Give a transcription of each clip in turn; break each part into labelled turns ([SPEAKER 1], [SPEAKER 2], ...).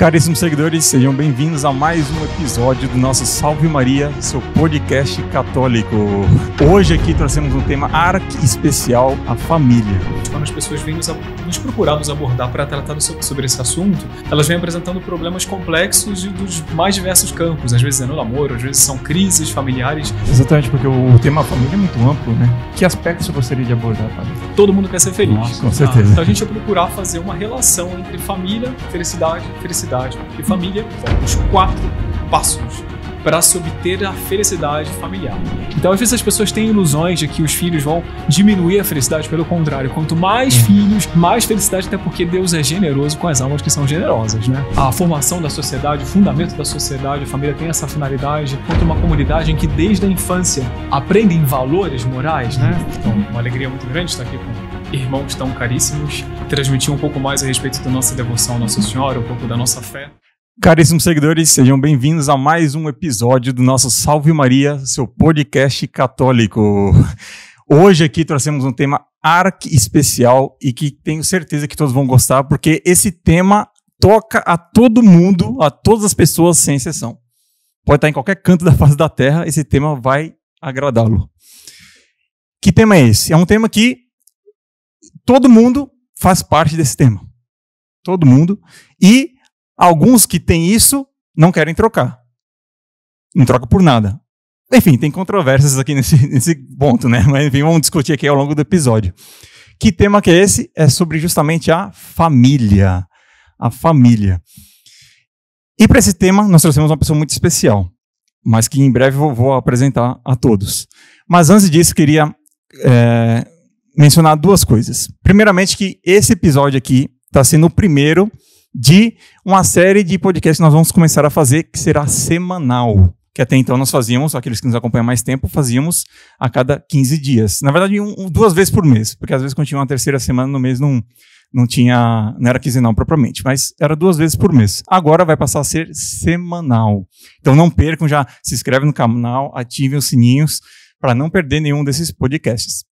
[SPEAKER 1] Caríssimos seguidores, sejam bem-vindos a mais um episódio do nosso Salve Maria, seu podcast católico. Hoje aqui trouxemos um tema arque especial, a família.
[SPEAKER 2] Quando as pessoas vêm nos, nos procurar, nos abordar para tratar sobre esse assunto, elas vêm apresentando problemas complexos e dos mais diversos campos. Às vezes é no namoro, às vezes são crises familiares.
[SPEAKER 1] Exatamente, porque o tema família é muito amplo, né? Que aspectos você gostaria de abordar, Padre?
[SPEAKER 2] Todo mundo quer ser feliz. Nossa, com certeza. Ah, então a gente vai procurar fazer uma relação entre família, felicidade, felicidade felicidade e família os quatro passos para se obter a felicidade familiar. Então, às vezes as pessoas têm ilusões de que os filhos vão diminuir a felicidade, pelo contrário, quanto mais uhum. filhos, mais felicidade, até porque Deus é generoso com as almas que são generosas, né? A formação da sociedade, o fundamento da sociedade, a família tem essa finalidade, quanto uma comunidade em que desde a infância aprendem valores morais, né? Uhum. Então, uma alegria muito grande estar aqui com irmãos tão caríssimos, transmitir um pouco mais a respeito da nossa devoção à Nossa Senhora, um pouco da nossa fé.
[SPEAKER 1] Caríssimos seguidores, sejam bem-vindos a mais um episódio do nosso Salve Maria, seu podcast católico. Hoje aqui trouxemos um tema arque especial e que tenho certeza que todos vão gostar, porque esse tema toca a todo mundo, a todas as pessoas, sem exceção. Pode estar em qualquer canto da face da Terra, esse tema vai agradá-lo. Que tema é esse? É um tema que todo mundo faz parte desse tema. Todo mundo. E alguns que têm isso não querem trocar. Não troca por nada. Enfim, tem controvérsias aqui nesse, nesse ponto, né? Mas enfim, vamos discutir aqui ao longo do episódio. Que tema que é esse? É sobre justamente a família. A família. E para esse tema, nós trouxemos uma pessoa muito especial, mas que em breve eu vou apresentar a todos. Mas antes disso, queria é, mencionar duas coisas. Primeiramente, que esse episódio aqui está sendo o primeiro de uma série de podcasts que nós vamos começar a fazer, que será semanal. Que até então nós fazíamos, aqueles que nos acompanham mais tempo, fazíamos a cada 15 dias. Na verdade, um, duas vezes por mês, porque às vezes quando tinha uma terceira semana no mês não, não tinha. não era quinzenal propriamente, mas era duas vezes por mês. Agora vai passar a ser semanal. Então não percam, já se inscreve no canal, ativem os sininhos para não perder nenhum desses podcasts.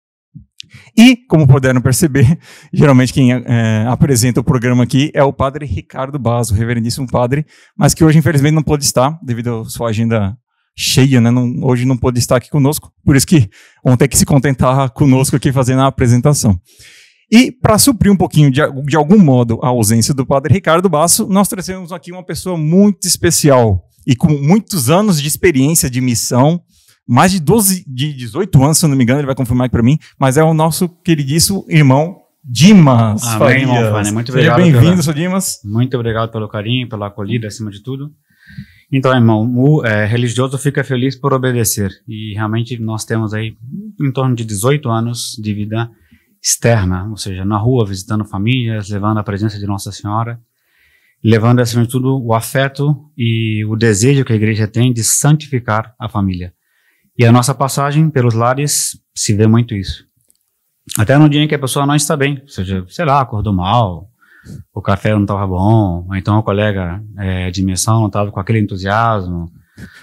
[SPEAKER 1] E, como puderam perceber, geralmente quem é, apresenta o programa aqui é o padre Ricardo Basso, reverendíssimo padre, mas que hoje, infelizmente, não pôde estar, devido à sua agenda cheia, né? Não, hoje não pôde estar aqui conosco, por isso que ontem ter é que se contentar conosco aqui fazendo a apresentação. E para suprir um pouquinho, de, de, algum modo, a ausência do padre Ricardo Basso, nós trazemos aqui uma pessoa muito especial e com muitos anos de experiência de missão mais de 12, de 18 anos, se eu não me engano, ele vai confirmar aqui para mim, mas é o nosso queridíssimo irmão Dimas. Ah, Farias. irmão Fane. Muito Seja obrigado. Seja bem-vindo,
[SPEAKER 3] seu Dimas. Muito obrigado pelo carinho, pela acolhida, acima de tudo. Então, irmão, o é, religioso fica feliz por obedecer. E realmente nós temos aí em torno de 18 anos de vida externa, ou seja, na rua, visitando famílias, levando a presença de Nossa Senhora, levando, acima de tudo, o afeto e o desejo que a igreja tem de santificar a família. E a nossa passagem pelos lares se vê muito isso. Até no dia em que a pessoa não está bem, ou seja, sei lá, acordou mal, o café não estava bom, ou então o colega é, de missão não estava com aquele entusiasmo.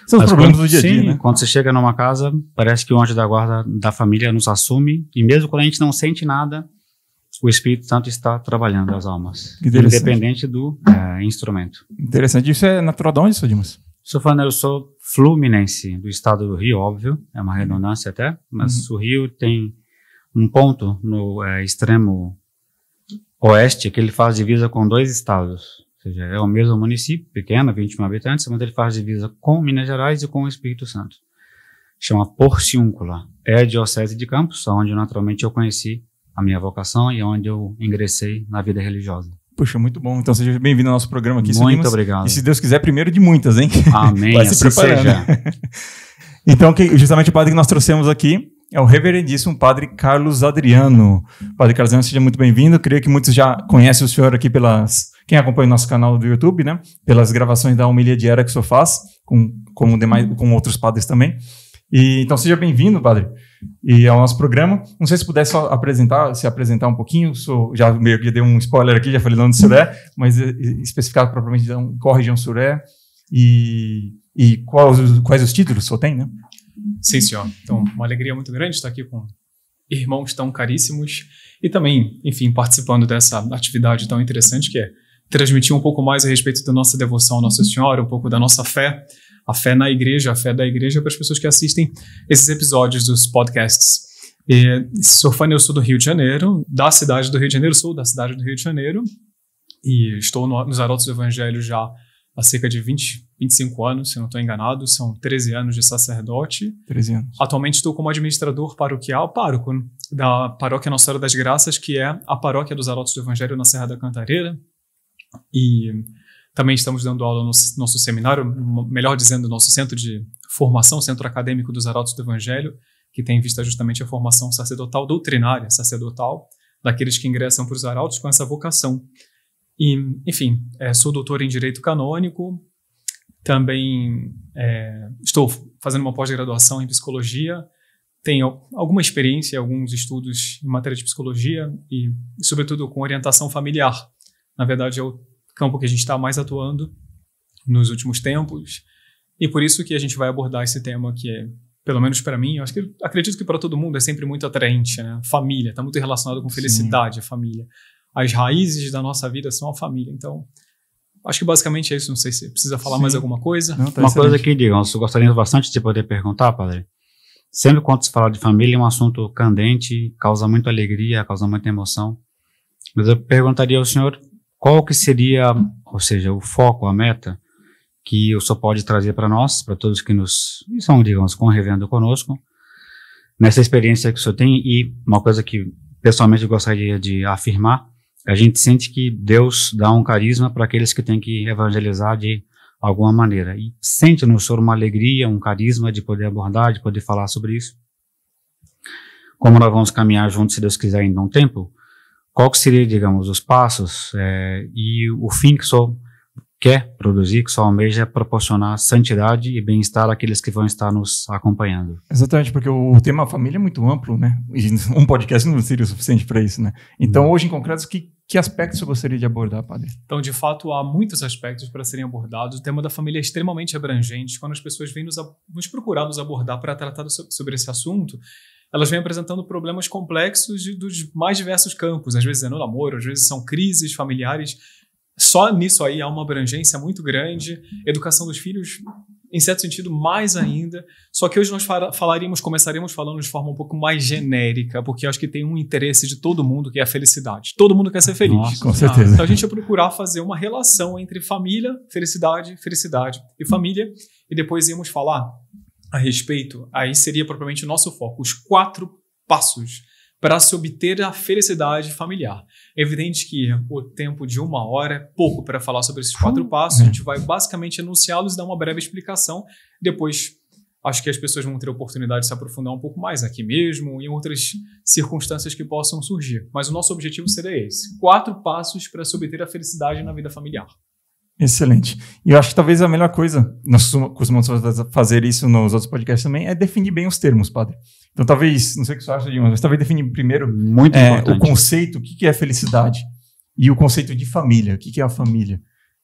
[SPEAKER 2] São os problemas quando, do dia a dia, sim, né?
[SPEAKER 3] Quando você chega numa casa, parece que o anjo da guarda da família nos assume, e mesmo quando a gente não sente nada, o Espírito Santo está trabalhando as almas, independente do é, instrumento. Interessante. Isso é natural de onde, Sr. Dimas? Sou, fã, eu sou Fluminense do estado do Rio, óbvio, é uma uhum. redundância até, mas uhum. o Rio tem um ponto no é, extremo oeste que ele faz divisa com dois estados. Ou seja, é o mesmo município, pequeno, 21 habitantes, mas ele faz divisa com Minas Gerais e com o Espírito Santo.
[SPEAKER 1] Chama Porciúncula.
[SPEAKER 3] É a diocese de Campos, onde naturalmente eu conheci a minha vocação e onde eu ingressei na vida religiosa.
[SPEAKER 1] Puxa, muito bom. Então seja bem-vindo ao nosso programa aqui. Muito obrigado. E se Deus quiser, primeiro de muitas, hein? Amém. Vai se assim Seja. então, justamente o padre que nós trouxemos aqui é o reverendíssimo padre Carlos Adriano. Padre Carlos Adriano, seja muito bem-vindo. Creio que muitos já conhecem o senhor aqui pelas. Quem acompanha o nosso canal do YouTube, né? Pelas gravações da homilia diária que o senhor faz, com, com, demais, com outros padres também. E, então seja bem-vindo, padre, e ao nosso programa. Não sei se puder só apresentar, se apresentar um pouquinho, sou, já meio que dei um spoiler aqui, já falei de onde você é, mas eh, eh, especificado propriamente de qual região o é e, e quais, quais os títulos o tem, né?
[SPEAKER 2] Sim, senhor. Então, uma alegria muito grande estar aqui com irmãos tão caríssimos e também, enfim, participando dessa atividade tão interessante que é transmitir um pouco mais a respeito da nossa devoção à Nossa Senhora, um pouco da nossa fé a fé na igreja, a fé da igreja é para as pessoas que assistem esses episódios dos podcasts. E, sou fã, eu sou do Rio de Janeiro, da cidade do Rio de Janeiro, sou da cidade do Rio de Janeiro e estou no, nos Arautos do Evangelho já há cerca de 20, 25 anos, se não estou enganado, são 13 anos de sacerdote. 13 anos. Atualmente estou como administrador paroquial, pároco, da paróquia Nossa Senhora das Graças, que é a paróquia dos Arautos do Evangelho na Serra da Cantareira. E também estamos dando aula no nosso seminário, melhor dizendo, no nosso centro de formação, Centro Acadêmico dos Arautos do Evangelho, que tem em vista justamente a formação sacerdotal doutrinária, sacerdotal, daqueles que ingressam para os arautos com essa vocação. E, enfim, eh, sou doutor em Direito Canônico, também é, estou fazendo uma pós-graduação em Psicologia, tenho alguma experiência, alguns estudos em matéria de psicologia e, sobretudo, com orientação familiar. Na verdade, eu campo que a gente está mais atuando nos últimos tempos. E por isso que a gente vai abordar esse tema que é, pelo menos para mim, eu acho que acredito que para todo mundo é sempre muito atraente, né? Família, está muito relacionado com felicidade, Sim. a família. As raízes da nossa vida são a família. Então, acho que basicamente é isso. Não sei se precisa falar Sim. mais alguma coisa. Não, tá Uma excelente. coisa
[SPEAKER 3] que digam, gostaríamos bastante de poder perguntar, padre. Sempre quando se fala de família, é um assunto candente, causa muita alegria, causa muita emoção. Mas eu perguntaria ao senhor qual que seria, ou seja, o foco, a meta que o Só pode trazer para nós, para todos que nos estão, digamos, convivendo conosco, nessa experiência que o senhor tem e uma coisa que pessoalmente eu gostaria de afirmar, a gente sente que Deus dá um carisma para aqueles que têm que evangelizar de alguma maneira. E sente no senhor uma alegria, um carisma de poder abordar, de poder falar sobre isso. Como nós vamos caminhar juntos, se Deus quiser, ainda um tempo, qual que seria, digamos, os passos é, e o fim que só quer produzir, que só almeja proporcionar santidade e bem-estar àqueles que vão estar nos acompanhando.
[SPEAKER 1] Exatamente, porque o tema família é muito amplo, né? E um podcast não seria o suficiente para isso, né? Então, hoje em concreto, que, que aspectos você gostaria de abordar, padre?
[SPEAKER 2] Então, de fato, há muitos aspectos para serem abordados. O tema da família é extremamente abrangente. Quando as pessoas vêm nos, nos procurar nos abordar para tratar sobre esse assunto, elas vêm apresentando problemas complexos de, dos mais diversos campos. Às vezes é no namoro, às vezes são crises familiares. Só nisso aí há uma abrangência muito grande. Educação dos filhos, em certo sentido, mais ainda. Só que hoje nós falaríamos, começaremos falando de forma um pouco mais genérica, porque acho que tem um interesse de todo mundo que é a felicidade. Todo mundo quer ser feliz. Nossa, com certeza. Então a gente ia procurar fazer uma relação entre família, felicidade, felicidade e família, e depois íamos falar a respeito, aí seria propriamente o nosso foco, os quatro passos para se obter a felicidade familiar. É evidente que o tempo de uma hora é pouco para falar sobre esses quatro hum, passos, é. a gente vai basicamente anunciá-los, e dar uma breve explicação, depois acho que as pessoas vão ter a oportunidade de se aprofundar um pouco mais aqui mesmo, em outras circunstâncias que possam surgir. Mas o nosso objetivo seria esse: quatro passos para se obter a felicidade na vida familiar.
[SPEAKER 1] Excelente. E eu acho que talvez a melhor coisa, nós costumamos fazer isso nos outros podcasts também, é definir bem os termos, padre. Então talvez, não sei o que você acha de mas talvez definir primeiro Muito é, importante. o conceito, o que é felicidade e o conceito de família, o que é a família.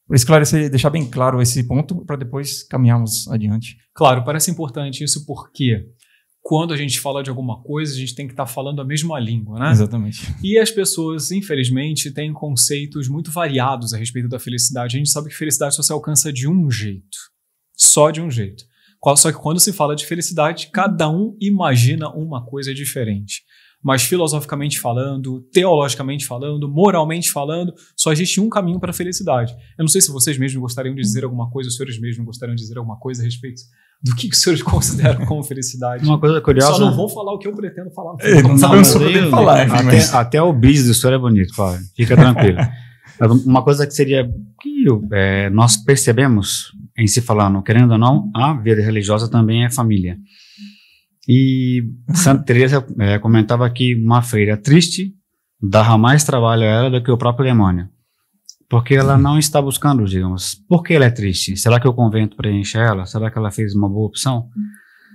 [SPEAKER 1] Para esclarecer, deixar bem claro esse ponto para depois caminharmos adiante.
[SPEAKER 2] Claro, parece importante isso porque quando a gente fala de alguma coisa, a gente tem que estar tá falando a mesma língua, né? Exatamente. E as pessoas, infelizmente, têm conceitos muito variados a respeito da felicidade. A gente sabe que felicidade só se alcança de um jeito. Só de um jeito. Só que quando se fala de felicidade, cada um imagina uma coisa diferente mas filosoficamente falando, teologicamente falando, moralmente falando, só existe um caminho para a felicidade. Eu não sei se vocês mesmos gostariam de dizer alguma coisa, os senhores mesmos gostariam de dizer alguma coisa a respeito do que, que os senhores consideram como felicidade. Uma coisa curiosa. Só não vou falar o que eu pretendo falar. É, não, não sabemos o que falar. Até, né? mas...
[SPEAKER 3] até o bis do senhor é bonito, Paulo. Fica tranquilo. Uma coisa que seria que é, nós percebemos em se falar, falando, querendo ou não, a vida religiosa também é família. E Santa Teresa é, comentava que uma freira triste dava mais trabalho a ela do que o próprio demônio. Porque ela uhum. não está buscando, digamos, por que ela é triste? Será que o convento preenche ela? Será que ela fez uma boa opção?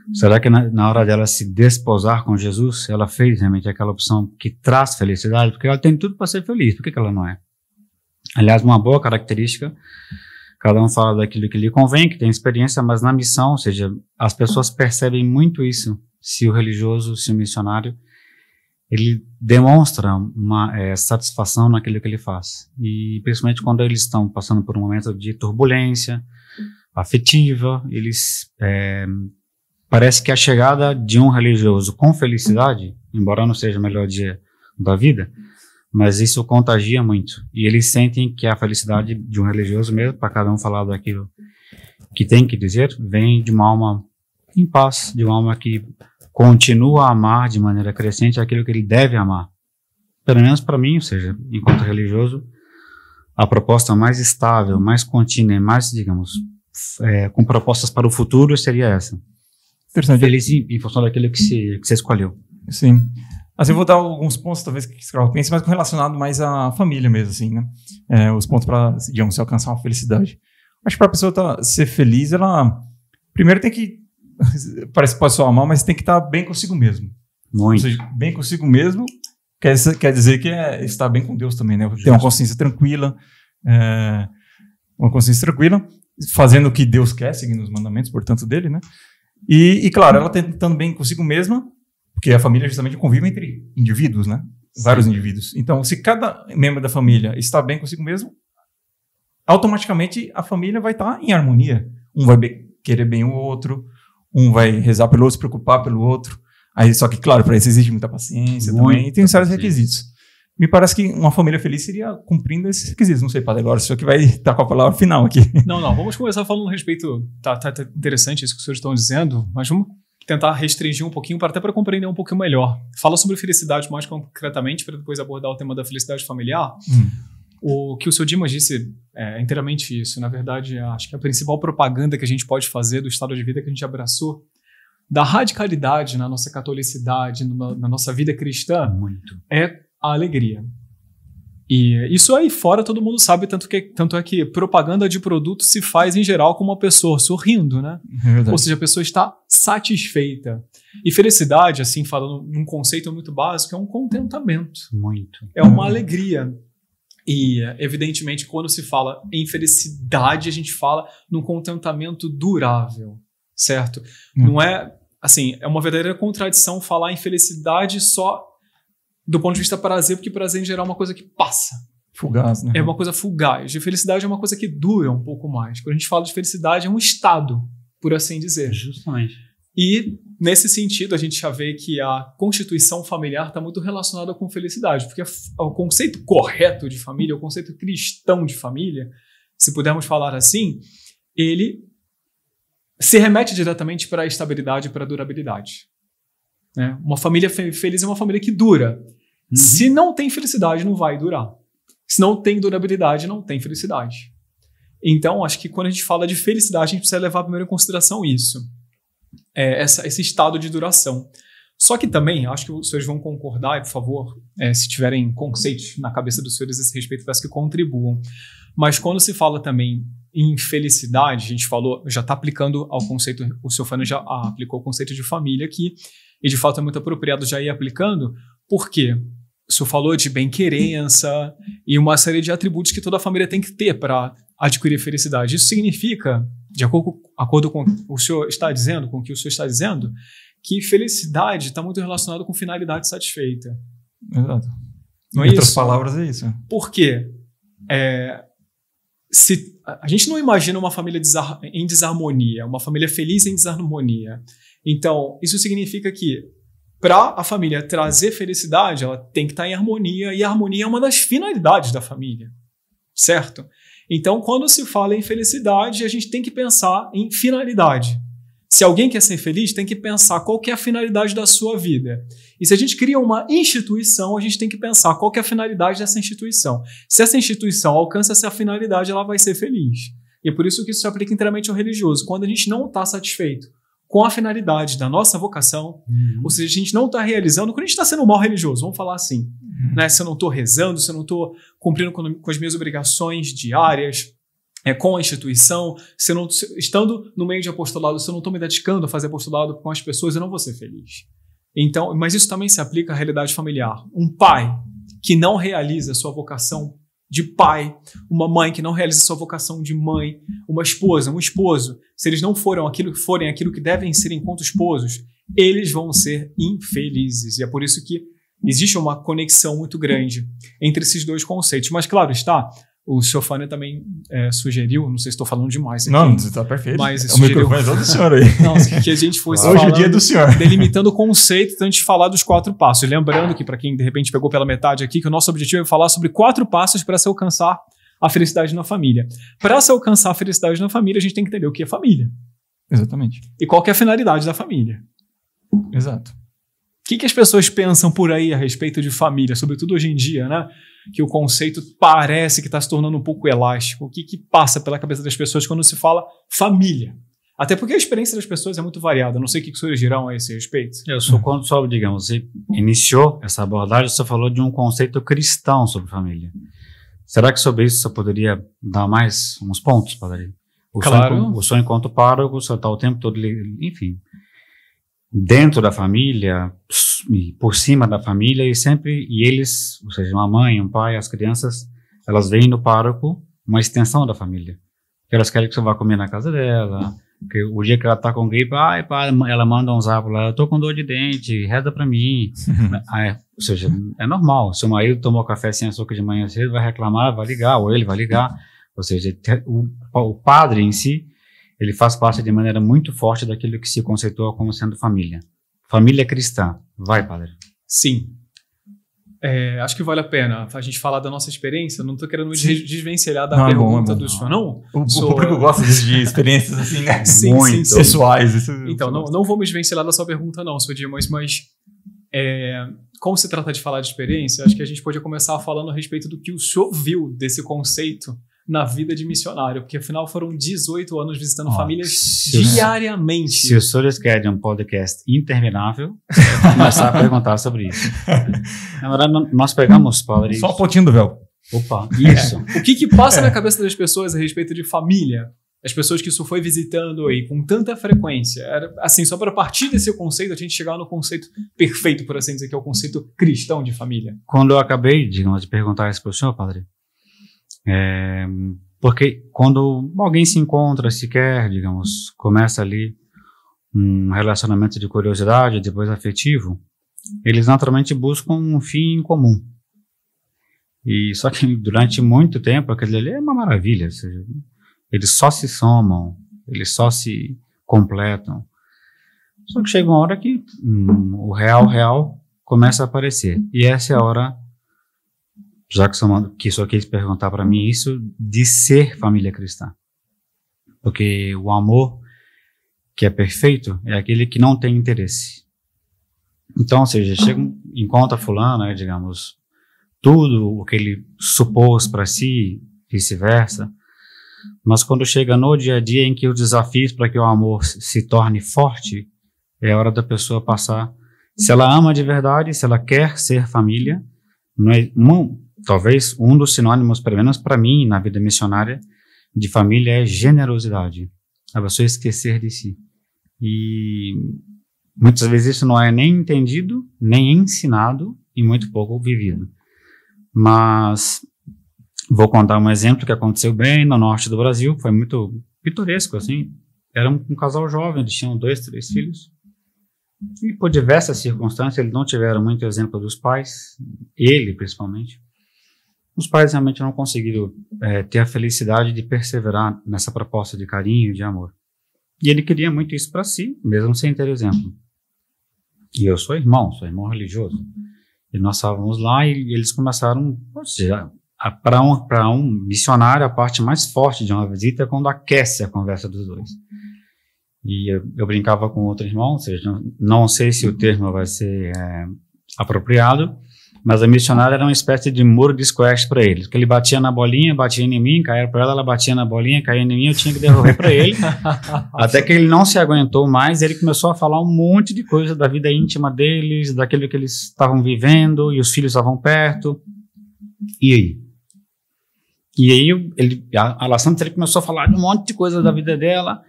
[SPEAKER 3] Uhum. Será que na, na, hora dela se desposar com Jesus, ela fez realmente aquela opção que traz felicidade? Porque ela tem tudo para ser feliz, por que, que ela não é? Aliás, uma boa característica Cada um fala daquilo que lhe convém, que tem experiência, mas na missão, ou seja, as pessoas percebem muito isso. Se o religioso, se o missionário, ele demonstra uma é, satisfação naquilo que ele faz. E principalmente quando eles estão passando por um momento de turbulência afetiva, eles é, parece que a chegada de um religioso com felicidade, embora não seja o melhor dia da vida, mas isso contagia muito. E eles sentem que a felicidade de um religioso mesmo, para cada um falar daquilo que tem que dizer, vem de uma alma em paz, de uma alma que continua a amar de maneira crescente aquilo que ele deve amar. Pelo menos para mim, ou seja, enquanto religioso, a proposta mais estável, mais contínua, mais, digamos, é, com propostas para o futuro seria essa. Interessante. Feliz em, em
[SPEAKER 1] função daquilo que se, que você escolheu. Sim. Assim, eu vou dar alguns pontos, talvez, que Carol pense, mas relacionado mais à família mesmo, assim, né? É, os pontos para, digamos, se alcançar uma felicidade. Acho que para a pessoa tá, ser feliz, ela primeiro tem que, parece que pode soar mal, mas tem que estar tá bem consigo mesmo. Muito. Seja, bem consigo mesmo quer, quer dizer que é estar bem com Deus também, né? Ter uma consciência tranquila, é, uma consciência tranquila, fazendo o que Deus quer, seguindo os mandamentos, portanto, dele, né? E, e claro, ela tentando bem consigo mesma, porque a família justamente convive entre indivíduos, né? Vários Sim. indivíduos. Então, se cada membro da família está bem consigo mesmo, automaticamente a família vai estar tá em harmonia. Um vai querer bem o outro, um vai rezar pelo outro, se preocupar pelo outro. Aí, só que, claro, para isso exige muita paciência também, e tem certos requisitos. Me parece que uma família feliz seria cumprindo esses requisitos. Não sei, Padre, agora o senhor que vai estar com a palavra final aqui.
[SPEAKER 2] Não, não, vamos começar falando a respeito. Tá, tá, tá interessante isso que os senhores estão dizendo, mas vamos tentar restringir um pouquinho para até para compreender um pouquinho melhor. Fala sobre felicidade mais concretamente para depois abordar o tema da felicidade familiar. Hum. O que o seu Dimas disse é, é inteiramente isso. Na verdade, acho que a principal propaganda que a gente pode fazer do estado de vida que a gente abraçou, da radicalidade na nossa catolicidade, na, na nossa vida cristã, Muito. é a alegria. E isso aí fora todo mundo sabe, tanto, que, tanto é que propaganda de produto se faz em geral com uma pessoa sorrindo, né? É Ou seja, a pessoa está satisfeita. E felicidade, assim, falando num conceito muito básico, é um contentamento. Muito. É uma é. alegria. E, evidentemente, quando se fala em felicidade, a gente fala num contentamento durável, certo? Não é, assim, é uma verdadeira contradição falar em felicidade só do ponto de vista prazer, porque prazer em geral é uma coisa que passa.
[SPEAKER 1] Fugaz, né? É uma
[SPEAKER 2] coisa fugaz. E felicidade é uma coisa que dura um pouco mais. Quando a gente fala de felicidade, é um estado, por assim dizer. Justamente. E, nesse sentido, a gente já vê que a constituição familiar está muito relacionada com felicidade, porque o conceito correto de família, o conceito cristão de família, se pudermos falar assim, ele se remete diretamente para a estabilidade e para a durabilidade. Né? Uma família feliz é uma família que dura. Uhum. Se não tem felicidade, não vai durar. Se não tem durabilidade, não tem felicidade. Então, acho que quando a gente fala de felicidade, a gente precisa levar primeiro em consideração isso. É, essa, esse estado de duração. Só que também, acho que os senhores vão concordar, e por favor, é, se tiverem conceitos na cabeça dos senhores a esse respeito, peço que contribuam. Mas quando se fala também em felicidade, a gente falou, já está aplicando ao conceito, o seu Fano já aplicou o conceito de família aqui, e de fato é muito apropriado já ir aplicando, por quê? Você falou de bem-querença e uma série de atributos que toda família tem que ter para adquirir felicidade. Isso significa, de acordo, acordo com o que o senhor está dizendo, com o que o senhor está dizendo, que felicidade está muito relacionado com finalidade satisfeita. Exato. Não é em é outras isso?
[SPEAKER 1] palavras, é isso.
[SPEAKER 2] Por quê? É, se, a gente não imagina uma família desar, em desarmonia, uma família feliz em desarmonia. Então, isso significa que para a família trazer felicidade, ela tem que estar tá em harmonia, e a harmonia é uma das finalidades da família, certo? Então, quando se fala em felicidade, a gente tem que pensar em finalidade. Se alguém quer ser feliz, tem que pensar qual que é a finalidade da sua vida. E se a gente cria uma instituição, a gente tem que pensar qual que é a finalidade dessa instituição. Se essa instituição alcança essa finalidade, ela vai ser feliz. E é por isso que isso se aplica inteiramente ao religioso. Quando a gente não está satisfeito com a finalidade da nossa vocação. Uhum. Ou seja, a gente não está realizando, quando a gente está sendo mal religioso, vamos falar assim, uhum. né? Se eu não estou rezando, se eu não estou cumprindo com, com, as minhas obrigações diárias, é, com a instituição, se eu não se, estando no meio de apostolado, se eu não estou me dedicando a fazer apostolado com as pessoas, eu não vou ser feliz. Então, mas isso também se aplica à realidade familiar. Um pai que não realiza a sua vocação de pai, uma mãe que não realiza sua vocação de mãe, uma esposa, um esposo, se eles não foram aquilo que forem aquilo que devem ser enquanto esposos, eles vão ser infelizes. E é por isso que existe uma conexão muito grande entre esses dois conceitos. Mas claro está, o Ciofânia também é, sugeriu, não sei se estou falando demais aqui. Não, você está perfeito. Mas é sugeriu, o microfone é todo do senhor aí. não, assim, que a gente fosse Hoje é o dia do senhor. delimitando o conceito antes de falar dos quatro passos. lembrando que, para quem de repente pegou pela metade aqui, que o nosso objetivo é falar sobre quatro passos para se alcançar a felicidade na família. Para se alcançar a felicidade na família, a gente tem que entender o que é família. Exatamente. E qual é a finalidade da família. Exato. O que, que as pessoas pensam por aí a respeito de família, sobretudo hoje em dia, né? que o conceito parece que está se tornando um pouco elástico. O que, que passa pela cabeça das pessoas quando se fala família? Até porque a experiência das pessoas é muito variada. Não sei o que surgirão a esse respeito.
[SPEAKER 3] Eu sou quando só, digamos, você iniciou essa abordagem, você falou de um conceito cristão sobre família. Será que sobre isso você poderia dar mais uns pontos, Padaria? O claro. Sonho, o sonho enquanto pároco, você está o tempo todo, enfim, dentro da família por cima da família e sempre e eles, ou seja, uma mãe, um pai, as crianças, elas veem no pároco uma extensão da família. Que elas querem que você vá comer na casa dela, que o dia que ela tá com gripe, ai, pai, ela manda um zap lá, eu tô com dor de dente, reza para mim. Ah, é, ou seja, é normal. Seu marido tomou café sem açúcar de manhã cedo, vai reclamar, vai ligar, ou ele vai ligar. Ou seja, o, o padre em si, ele faz parte de maneira muito forte daquilo que se conceitua como sendo família. Família cristã. Vai, padre.
[SPEAKER 2] Sim. É, acho que vale a pena a gente falar da nossa experiência. Não estou querendo me desvencilhar da não, é pergunta é do senhor. Não. não? O, Sou... o público gosta de experiências assim, né? sim, Muito sim, sim. pessoais. Isso, então, não, não vou me desvencilhar da sua pergunta, não, seu Dimas, mas é, como se trata de falar de experiência, acho que a gente podia começar falando a respeito do que o senhor viu desse conceito na vida de missionário, porque afinal foram 18 anos visitando famílias diariamente. Se o
[SPEAKER 3] senhores querem é um podcast interminável, começar a perguntar sobre isso. Na verdade, nós pegamos, padre. Só um
[SPEAKER 1] pontinho do véu. Opa, é. isso.
[SPEAKER 2] É. O que, que passa é. na cabeça das pessoas a respeito de família? As pessoas que isso foi visitando aí com tanta frequência. Era, assim, só para partir desse conceito, a gente chegar no conceito perfeito, por assim dizer, que é o conceito cristão de família.
[SPEAKER 3] Quando eu acabei, digamos, de perguntar isso para o senhor, padre, é, porque quando alguém se encontra sequer, digamos, começa ali um relacionamento de curiosidade, depois afetivo, eles naturalmente buscam um fim em comum. E só que durante muito tempo aquilo ali é uma maravilha, seja, eles só se somam, eles só se completam. Só que chega uma hora que hum, o real, real começa a aparecer. E essa é a hora já que só quis perguntar para mim isso de ser família cristã. Porque o amor que é perfeito é aquele que não tem interesse. Então, ou seja, chega, encontra fulano, né, digamos, tudo o que ele supôs para si, vice-versa, mas quando chega no dia a dia em que os desafios para que o amor se torne forte, é hora da pessoa passar. Se ela ama de verdade, se ela quer ser família, não é, não, talvez um dos sinônimos, pelo menos para mim, na vida missionária, de família é generosidade. A é pessoa esquecer de si. E muitas vezes isso não é nem entendido, nem ensinado e muito pouco vivido. Mas vou contar um exemplo que aconteceu bem no norte do Brasil, foi muito pitoresco, assim. Era um, um casal jovem, eles tinham dois, três filhos. E por diversas circunstâncias, eles não tiveram muito exemplo dos pais, ele principalmente. Os pais realmente não conseguiram é, ter a felicidade de perseverar nessa proposta de carinho, de amor. E ele queria muito isso para si, mesmo sem ter exemplo. E eu sou irmão, sou irmão religioso. E nós estávamos lá e eles começaram, para um, um missionário, a parte mais forte de uma visita é quando aquece a conversa dos dois. E eu, eu brincava com outro irmão, ou seja, não, não sei se o termo vai ser é, apropriado, mas a missionária era uma espécie de muro de squash para ele. Porque ele batia na bolinha, batia em mim, caía para ela, ela batia na bolinha, caía em mim, eu tinha que devolver para ele. até que ele não se aguentou mais, ele começou a falar um monte de coisa da vida íntima deles, daquilo que eles estavam vivendo, e os filhos estavam perto. E aí? E aí ele, a, a Lassandra começou a falar de um monte de coisa da vida dela.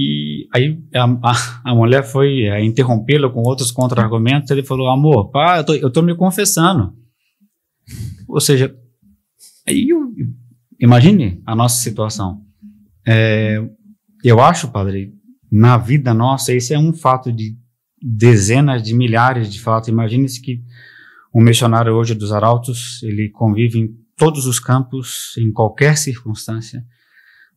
[SPEAKER 3] E aí a, a mulher foi eh, interrompê-lo com outros contra-argumentos. Ele falou: Amor, pá, eu tô, eu tô me confessando. Ou seja, aí eu, imagine a nossa situação. É, eu acho, padre, na vida nossa, esse é um fato de dezenas de milhares de fatos. Imagine-se que um missionário hoje dos Arautos, ele convive em todos os campos, em qualquer circunstância.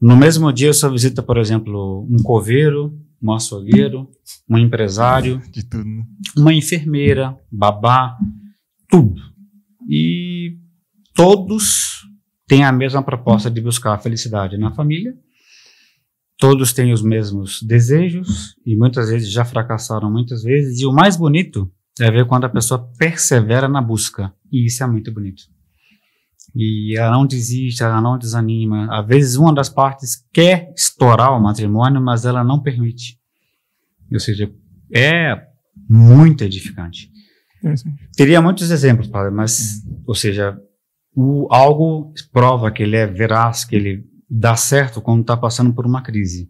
[SPEAKER 3] No mesmo dia, a pessoa visita, por exemplo, um coveiro, um açougueiro, um empresário, tudo, né? uma enfermeira, babá, tudo. E todos têm a mesma proposta de buscar a felicidade na família, todos têm os mesmos desejos e muitas vezes já fracassaram muitas vezes. E o mais bonito é ver quando a pessoa persevera na busca, e isso é muito bonito. E ela não desiste, ela não desanima. Às vezes, uma das partes quer estourar o matrimônio, mas ela não permite. Ou seja, é muito edificante. Teria muitos exemplos, padre, mas, é. ou seja, o, algo prova que ele é veraz, que ele dá certo quando está passando por uma crise.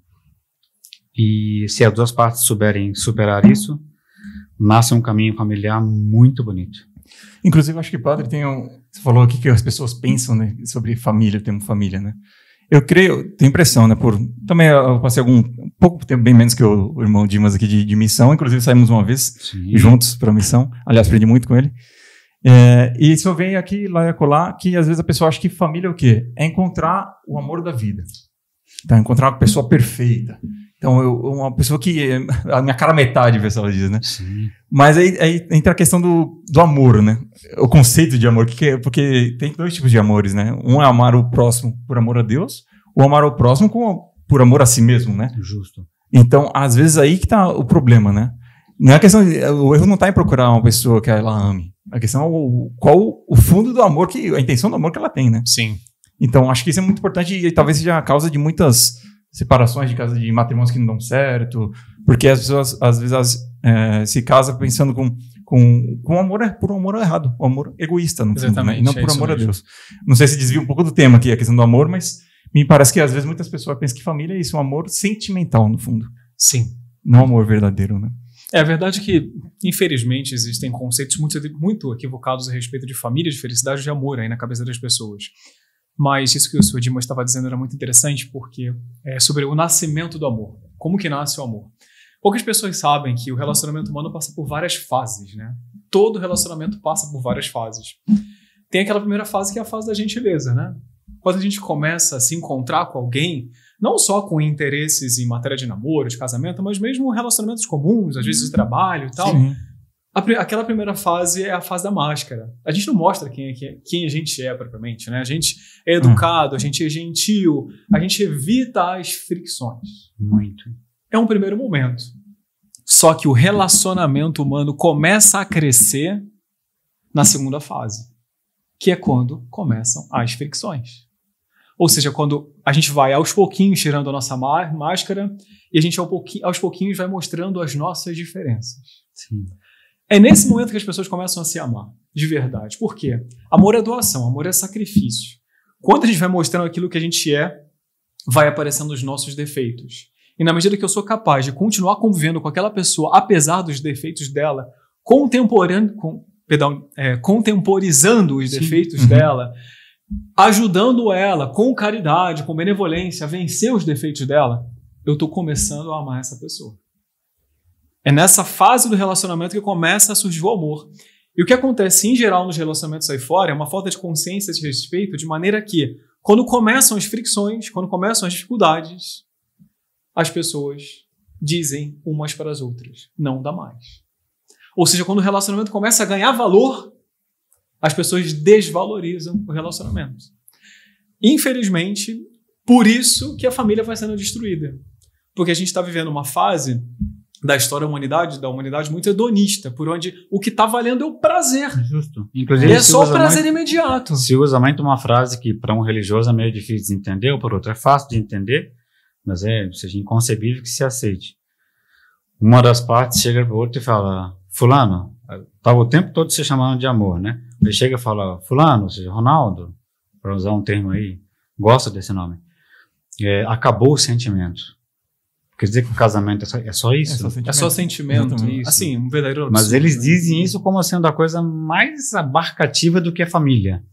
[SPEAKER 3] E se as duas partes souberem superar isso,
[SPEAKER 1] nasce um caminho familiar muito bonito. Inclusive, acho que padre tem um. Você falou aqui que as pessoas pensam né, sobre família, o termo família, né? Eu creio, tenho impressão, né? Por, também eu passei algum pouco tempo, bem menos que o, o irmão Dimas aqui de, de, missão. Inclusive, saímos uma vez Sim. juntos para a missão. Aliás, aprendi muito com ele. É, e isso venho aqui, lá e acolá, que às vezes a pessoa acha que família é o quê? É encontrar o amor da vida. Tá? Encontrar a pessoa perfeita. Então, eu, uma pessoa que. Eh, a minha cara metade, o pessoal diz, né? Sim. Mas aí, aí entra a questão do, do amor, né? O conceito de amor, é, porque tem dois tipos de amores, né? Um é amar o próximo por amor a Deus, ou amar o próximo com, por amor a si mesmo, né? Justo. Então, às vezes aí que tá o problema, né? Não é questão. De, o erro não tá em procurar uma pessoa que ela ame. A questão é o, qual o fundo do amor, que a intenção do amor que ela tem, né? Sim. Então, acho que isso é muito importante e talvez seja a causa de muitas separações de casa de matrimônios que não dão certo, porque as pessoas às vezes as, é, se casam pensando com com, com amor é por um amor errado, o um amor egoísta no fundo, né? e não é por amor mesmo. a Deus. Não sei se desvia um pouco do tema aqui a questão do amor, mas me parece que às vezes muitas pessoas pensam que família é isso, um amor sentimental no fundo. Sim. Não um amor verdadeiro, né?
[SPEAKER 2] É a verdade é que, infelizmente, existem conceitos muito, muito equivocados a respeito de família, de felicidade e de amor aí na cabeça das pessoas. Mas isso que o Dimas estava dizendo era muito interessante, porque é sobre o nascimento do amor. Como que nasce o amor? Poucas pessoas sabem que o relacionamento humano passa por várias fases, né? Todo relacionamento passa por várias fases. Tem aquela primeira fase que é a fase da gentileza, né? Quando a gente começa a se encontrar com alguém, não só com interesses em matéria de namoro, de casamento, mas mesmo relacionamentos comuns, às vezes de uhum. trabalho e tal. Sim aquela primeira fase é a fase da máscara. A gente não mostra quem, é, quem a gente é propriamente, né? A gente é hum. educado, a gente é gentil, a gente evita as fricções. Muito. É um primeiro momento. Só que o relacionamento humano começa a crescer na segunda fase, que é quando começam as fricções. Ou seja, quando a gente vai aos pouquinhos tirando a nossa máscara e a gente aos pouquinhos vai mostrando as nossas diferenças. Sim. É nesse momento que as pessoas começam a se amar, de verdade. Por quê? Amor é doação, amor é sacrifício. Quando a gente vai mostrando aquilo que a gente é, vai aparecendo os nossos defeitos. E na medida que eu sou capaz de continuar convivendo com aquela pessoa, apesar dos defeitos dela, com, perdão, é, contemporizando os Sim. defeitos uhum. dela, ajudando ela com caridade, com benevolência a vencer os defeitos dela, eu estou começando a amar essa pessoa. É nessa fase do relacionamento que começa a surgir o amor. E o que acontece em geral nos relacionamentos aí fora é uma falta de consciência de respeito, de maneira que, quando começam as fricções, quando começam as dificuldades, as pessoas dizem umas para as outras: não dá mais. Ou seja, quando o relacionamento começa a ganhar valor, as pessoas desvalorizam o relacionamento. Infelizmente, por isso que a família vai sendo destruída. Porque a gente está vivendo uma fase da história da humanidade, da humanidade muito hedonista, por onde o que está valendo é o prazer. Justo. Inclusive, é só o prazer muito, imediato. Se
[SPEAKER 3] usa muito uma frase que para um religioso é meio difícil de entender, ou para outro é fácil de entender, mas é, seja, inconcebível que se aceite. Uma das partes chega para o outro e fala, fulano, estava o tempo todo se chamando de amor, né? Ele chega e fala, fulano, ou seja, Ronaldo, para usar um termo aí, gosta desse nome, é, acabou o sentimento Quer dizer que o casamento é só, é só é isso? É só sentimento. É só sentimento.
[SPEAKER 2] Assim, um verdadeiro absurdo, Mas eles né?
[SPEAKER 3] dizem isso como sendo a coisa mais abarcativa do que a família.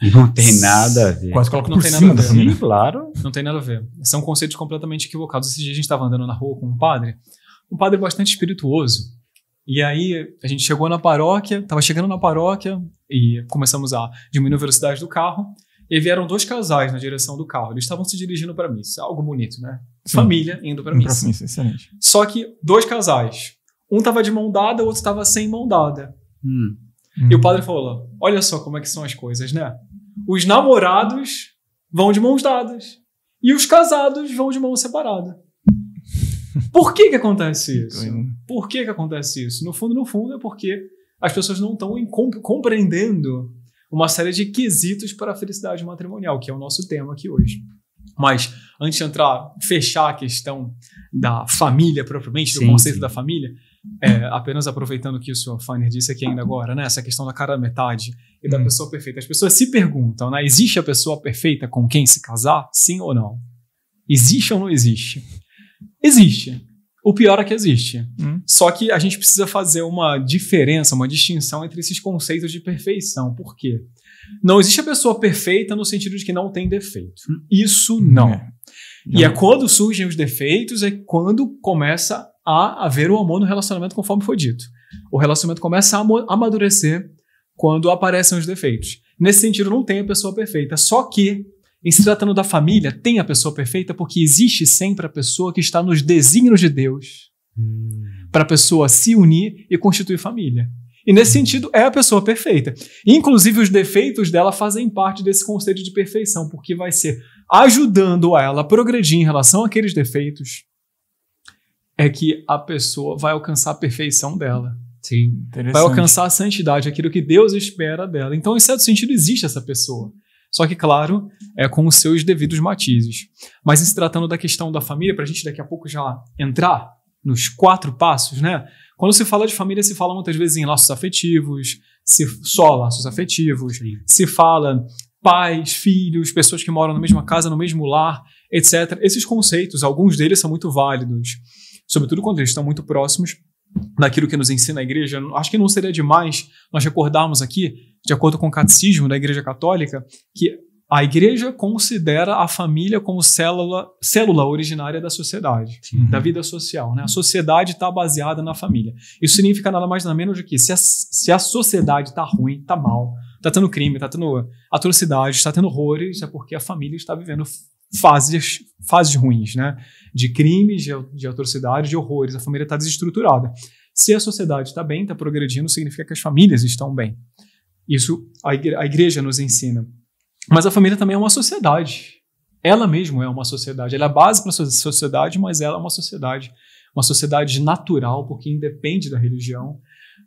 [SPEAKER 3] Não tem nada a ver. Quase coloca não tem nada a ver. Sim, claro.
[SPEAKER 2] Não tem nada a ver. São conceitos completamente equivocados. Esse dia a gente estava andando na rua com um padre, um padre bastante espirituoso. E aí a gente chegou na paróquia, estava chegando na paróquia e começamos a diminuir a velocidade do carro. E vieram dois casais na direção do carro. Eles estavam se dirigindo para missa. Algo bonito, né? Sim. Família indo para missa. Pra missa. Excelente. Só que dois casais. Um estava de mão dada, o outro estava sem mão dada. Hum. Hum. E o padre falou: Olha só como é que são as coisas, né? Os namorados vão de mãos dadas e os casados vão de mão separada. Por que que acontece isso? Né? Por que que acontece isso? No fundo, no fundo, é porque as pessoas não estão compreendendo uma série de quesitos para a felicidade matrimonial, que é o nosso tema aqui hoje. Mas antes de entrar, fechar a questão da família propriamente, sim, do conceito sim. da família, é, apenas aproveitando o que o Sr. Fanner disse aqui ainda agora, né? Essa questão da cara da metade e da hum. pessoa perfeita. As pessoas se perguntam, né? Existe a pessoa perfeita com quem se casar? Sim ou não? Existe ou não existe? Existe. O pior é que existe. Hum. Só que a gente precisa fazer uma diferença, uma distinção entre esses conceitos de perfeição. Por quê? Não existe a pessoa perfeita no sentido de que não tem defeito. Hum. Isso não. É. não. E é quando surgem os defeitos, é quando começa a haver o amor no relacionamento, conforme foi dito. O relacionamento começa a amadurecer quando aparecem os defeitos. Nesse sentido, não tem a pessoa perfeita. Só que em se tratando da família, tem a pessoa perfeita porque existe sempre a pessoa que está nos desígnios de Deus hum. para a pessoa se unir e constituir família. E nesse hum. sentido, é a pessoa perfeita. Inclusive, os defeitos dela fazem parte desse conceito de perfeição, porque vai ser ajudando ela a progredir em relação àqueles defeitos, é que a pessoa vai alcançar a perfeição dela. Sim, vai alcançar a santidade, aquilo que Deus espera dela. Então, em certo sentido, existe essa pessoa. Só que, claro, é com os seus devidos matizes. Mas em se tratando da questão da família, para a gente daqui a pouco já entrar nos quatro passos, né? Quando se fala de família, se fala muitas vezes em laços afetivos, se, só laços afetivos, Sim. se fala pais, filhos, pessoas que moram na mesma casa, no mesmo lar, etc. Esses conceitos, alguns deles são muito válidos, sobretudo quando eles estão muito próximos daquilo que nos ensina a igreja, acho que não seria demais nós recordarmos aqui, de acordo com o catecismo da Igreja Católica, que a igreja considera a família como célula, célula originária da sociedade, uhum. da vida social. Né? A sociedade está baseada na família. Isso significa nada mais nada menos do que se a, se a sociedade está ruim, está mal, está tendo crime, está tendo atrocidades, está tendo horrores, é porque a família está vivendo fases, fases ruins. Né? de crimes, de, de atrocidades, de horrores. A família está desestruturada. Se a sociedade está bem, está progredindo, significa que as famílias estão bem. Isso a igreja, a igreja nos ensina. Mas a família também é uma sociedade. Ela mesma é uma sociedade. Ela é a base para a sociedade, mas ela é uma sociedade. Uma sociedade natural, porque independe da religião,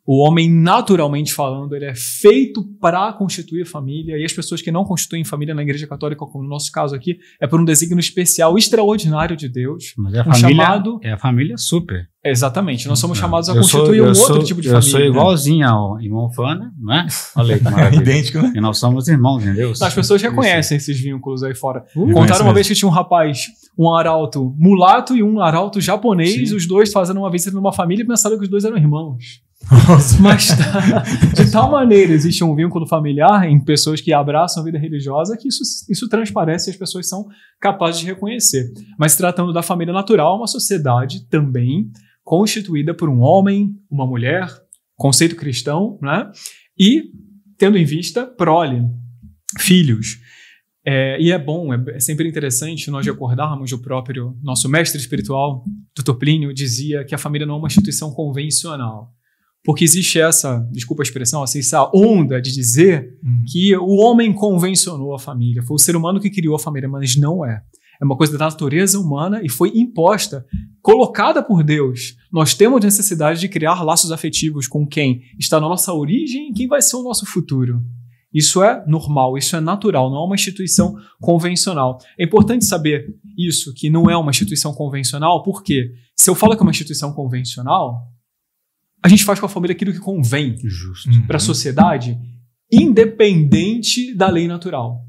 [SPEAKER 2] o homem, naturalmente falando, ele é feito para constituir família, e as pessoas que não constituem família na Igreja Católica, como no nosso caso aqui, é por um desígnio especial, extraordinário de Deus.
[SPEAKER 3] Mas é a um família, chamado...
[SPEAKER 2] é a família super. Exatamente, nós somos chamados a eu constituir sou, um outro tipo de eu família. Eu sou igualzinho
[SPEAKER 3] né? ao irmão Fana, né? Olha aí, é idêntico, né? E nós somos irmãos, entendeu?
[SPEAKER 2] As pessoas reconhecem Isso. esses vínculos aí fora. Uh, Contaram uma mesmo. vez que tinha um rapaz, um arauto mulato e um arauto japonês, Sim. os dois fazendo uma visita numa família e pensaram que os dois eram irmãos. Nossa. Mas tá, de tal maneira existe um vínculo familiar em pessoas que abraçam a vida religiosa que isso, isso transparece e as pessoas são capazes de reconhecer. Mas tratando da família natural, uma sociedade também constituída por um homem, uma mulher, conceito cristão, né? E tendo em vista prole, filhos. É, e é bom, é, é, sempre interessante nós recordarmos o próprio nosso mestre espiritual, Dr. Plínio, dizia que a família não é uma instituição convencional. Porque existe essa, desculpa a expressão, assim, essa onda de dizer uhum. que o homem convencionou a família, foi o ser humano que criou a família, mas não é. É uma coisa da natureza humana e foi imposta, colocada por Deus. Nós temos necessidade de criar laços afetivos com quem está na nossa origem e quem vai ser o nosso futuro. Isso é normal, isso é natural, não é uma instituição convencional. É importante saber isso, que não é uma instituição convencional, porque se eu falo que é uma instituição convencional, a gente faz com a família aquilo que convém uhum. para a sociedade, independente da lei natural.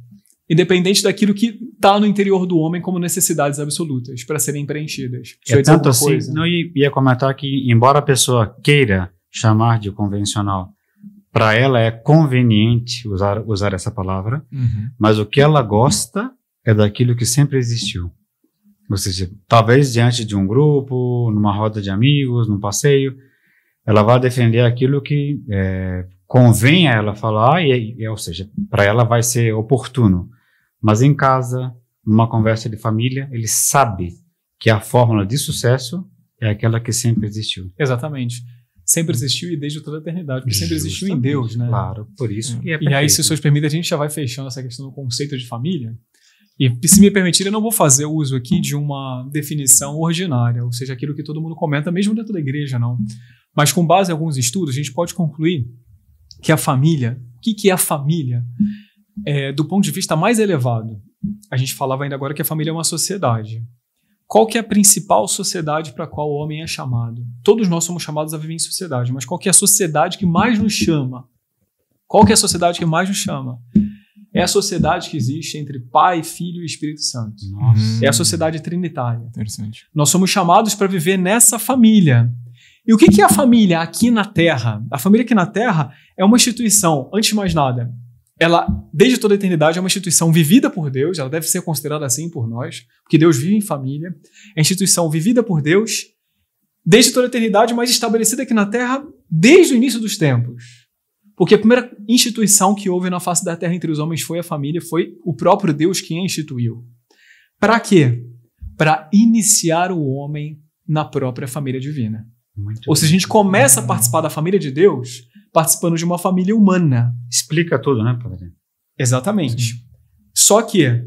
[SPEAKER 2] Independente daquilo que está no interior do homem como necessidades absolutas para serem preenchidas. É tanto assim, coisa. não
[SPEAKER 3] ia comentar que, embora a pessoa queira chamar de convencional, para ela é conveniente usar, usar essa palavra, uhum. mas o que ela gosta é daquilo que sempre existiu. Ou seja, talvez diante de um grupo, numa roda de amigos, num passeio, ela vai defender aquilo que é, convém a ela falar, e, e ou seja, para ela vai ser oportuno. Mas em casa, numa conversa de família, ele sabe que a fórmula de sucesso é aquela que sempre existiu.
[SPEAKER 2] Exatamente. Sempre hum. existiu e desde toda a eternidade, porque sempre Justamente, existiu em Deus, né? Claro, por isso. É. É e aí, se senhores permitem, a gente já vai fechando essa questão do conceito de família. E se me permitir, eu não vou fazer uso aqui de uma definição ordinária, ou seja, aquilo que todo mundo comenta, mesmo dentro da igreja, não. Mas com base em alguns estudos, a gente pode concluir que a família, o que, que é a família? É, do ponto de vista mais elevado, a gente falava ainda agora que a família é uma sociedade. Qual que é a principal sociedade para a qual o homem é chamado? Todos nós somos chamados a viver em sociedade, mas qual que é a sociedade que mais nos chama? Qual que é a sociedade que mais nos chama? É a sociedade que existe entre Pai, Filho e Espírito Santo. Nossa. É a sociedade trinitária. Interessante. Nós somos chamados para viver nessa família. E o que é a família aqui na Terra? A família aqui na Terra é uma instituição, antes de mais nada, ela, desde toda a eternidade, é uma instituição vivida por Deus, ela deve ser considerada assim por nós, porque Deus vive em família. É instituição vivida por Deus desde toda a eternidade, mas estabelecida aqui na Terra desde o início dos tempos. Porque a primeira instituição que houve na face da Terra entre os homens foi a família, foi o próprio Deus quem a instituiu. Para quê? Para iniciar o homem na própria família divina. Muito Ou bem. se a gente começa a participar da família de Deus, participando de uma família humana. Explica tudo, né, Padre? Exatamente. Sim. Só que,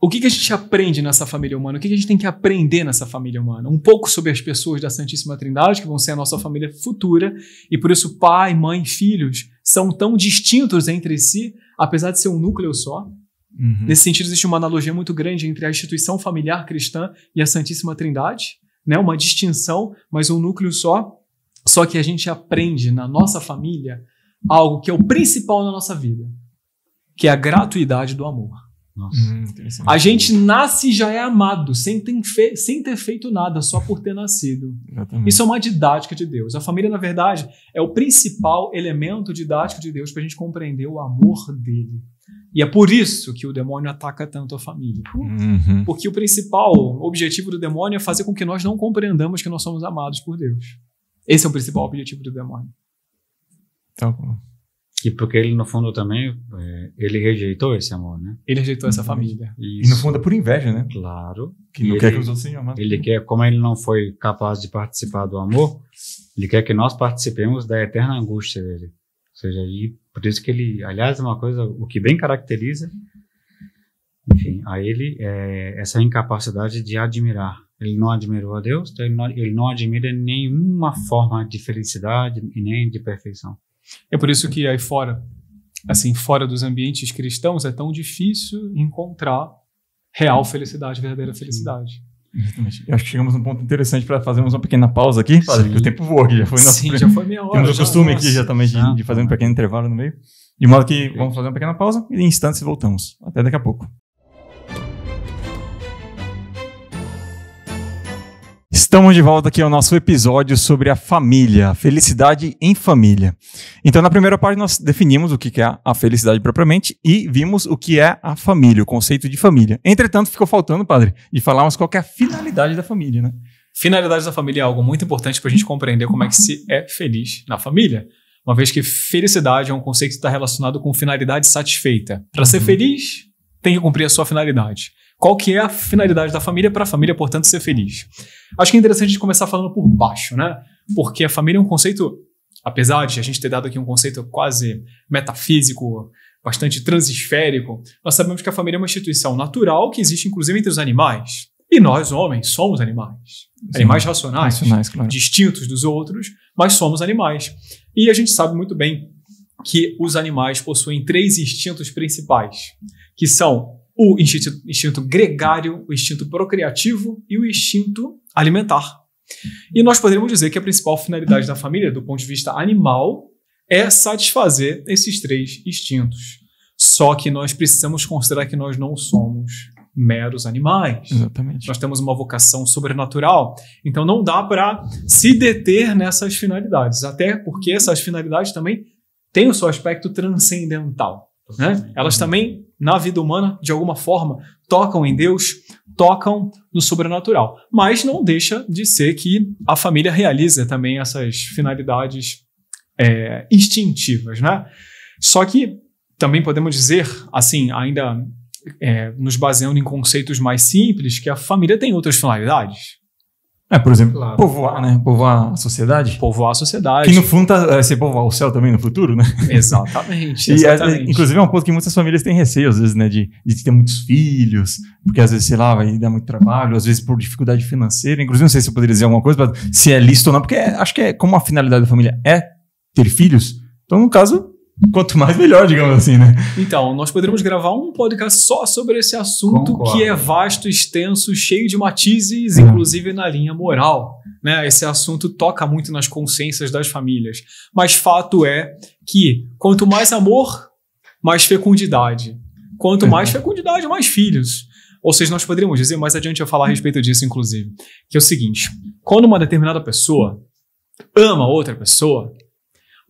[SPEAKER 2] o que, que a gente aprende nessa família humana? O que, que a gente tem que aprender nessa família humana? Um pouco sobre as pessoas da Santíssima Trindade, que vão ser a nossa família futura, e por isso pai, mãe, filhos são tão distintos entre si, apesar de ser um núcleo só. Uhum. Nesse sentido, existe uma analogia muito grande entre a instituição familiar cristã e a Santíssima Trindade né, uma distinção, mas um núcleo só. Só que a gente aprende na nossa família algo que é o principal na nossa vida, que é a gratuidade do amor. Hum, a gente nasce e já é amado, sem ter, fe sem ter feito nada, só por ter nascido. Isso é uma didática de Deus. A família, na verdade, é o principal elemento didático de Deus para a gente compreender o amor dele. E é por isso que o demônio ataca tanto a família. Uhum. Porque o principal objetivo do demônio é fazer com que nós não compreendamos que nós somos amados por Deus. Esse é o principal objetivo do demônio.
[SPEAKER 1] Tá
[SPEAKER 3] bom. E porque ele, no fundo, também, é, ele rejeitou esse amor, né? Ele rejeitou essa uhum. família. Isso. E, no fundo, é por inveja, né? Claro. Que não ele, quer que os outros sejam amados. Ele quer, como ele não foi capaz de participar do amor, ele quer que nós participemos da eterna angústia dele. Ou seja, e por isso que ele, aliás, é uma coisa, o que bem caracteriza, enfim, a ele é essa incapacidade de admirar. Ele não admirou a Deus, então ele não, ele não admira nenhuma forma de felicidade
[SPEAKER 2] e nem de perfeição. É por isso que aí fora, assim, fora dos ambientes cristãos, é tão difícil encontrar real felicidade, verdadeira felicidade.
[SPEAKER 1] Exatamente. Eu acho que chegamos num ponto interessante para fazermos uma pequena pausa aqui, padre, porque o tempo voa aqui, já foi nosso. Sim, pre... já foi minha hora. Temos o costume nossa, aqui já também de, de fazer um né? pequeno intervalo no meio. De modo que vamos fazer uma pequena pausa e em instantes voltamos. Até daqui a pouco. Estamos de volta aqui ao nosso episódio sobre a família, felicidade em família. Então, na primeira parte, nós definimos o que é a felicidade propriamente e vimos o que é a família, o conceito de família. Entretanto, ficou faltando, padre, de falarmos qual é a finalidade
[SPEAKER 2] da família, né? Finalidade da família é algo muito importante para a gente compreender como é que se é feliz na família. Uma vez que felicidade é um conceito que está relacionado com finalidade satisfeita. Para ser uhum. feliz, tem que cumprir a sua finalidade qual que é a finalidade da família para a família, portanto, ser feliz. Acho que é interessante a gente começar falando por baixo, né? Porque a família é um conceito, apesar de a gente ter dado aqui um conceito quase metafísico, bastante transesférico, nós sabemos que a família é uma instituição natural que existe inclusive entre os animais. E nós, homens, somos animais. Sim, animais racionais, racionais claro. distintos dos outros, mas somos animais. E a gente sabe muito bem que os animais possuem três instintos principais, que são o instinto, instinto gregário, o instinto procriativo e o instinto alimentar. E nós poderíamos dizer que a principal finalidade da família, do ponto de vista animal, é satisfazer esses três instintos. Só que nós precisamos considerar que nós não somos meros animais. Exatamente. Nós temos uma vocação sobrenatural. Então não dá para se deter nessas finalidades, até porque essas finalidades também têm o seu aspecto transcendental. Né? Elas uhum. também na vida humana, de alguma forma, tocam em Deus, tocam no sobrenatural. Mas não deixa de ser que a família realiza também essas finalidades é, instintivas, né? Só que também podemos dizer, assim, ainda é, nos baseando em conceitos mais simples, que a família tem outras finalidades.
[SPEAKER 1] É, por exemplo, claro. povoar, né? Povoar a sociedade. Povoar a sociedade. Que no fundo tá, vai é, ser povoar o céu também no futuro, né? Exatamente. exatamente. E, é, inclusive é um ponto que muitas famílias têm receio, às vezes, né? De, de ter muitos filhos, porque às vezes, sei lá, vai dar muito trabalho, às vezes por dificuldade financeira. Inclusive, não sei se eu poderia dizer alguma coisa, se é lícito ou não, porque é, acho que é como a finalidade da família é ter filhos. Então, no caso, quanto mais melhor, digamos assim, né?
[SPEAKER 2] Então, nós poderíamos gravar um podcast só sobre esse assunto Concordo. que é vasto, extenso, cheio de matizes, é. inclusive na linha moral. Né? Esse assunto toca muito nas consciências das famílias. Mas fato é que quanto mais amor, mais fecundidade. Quanto mais é. fecundidade, mais filhos. Ou seja, nós poderíamos dizer, mais adiante eu falar a respeito disso, inclusive, que é o seguinte: quando uma determinada pessoa ama outra pessoa,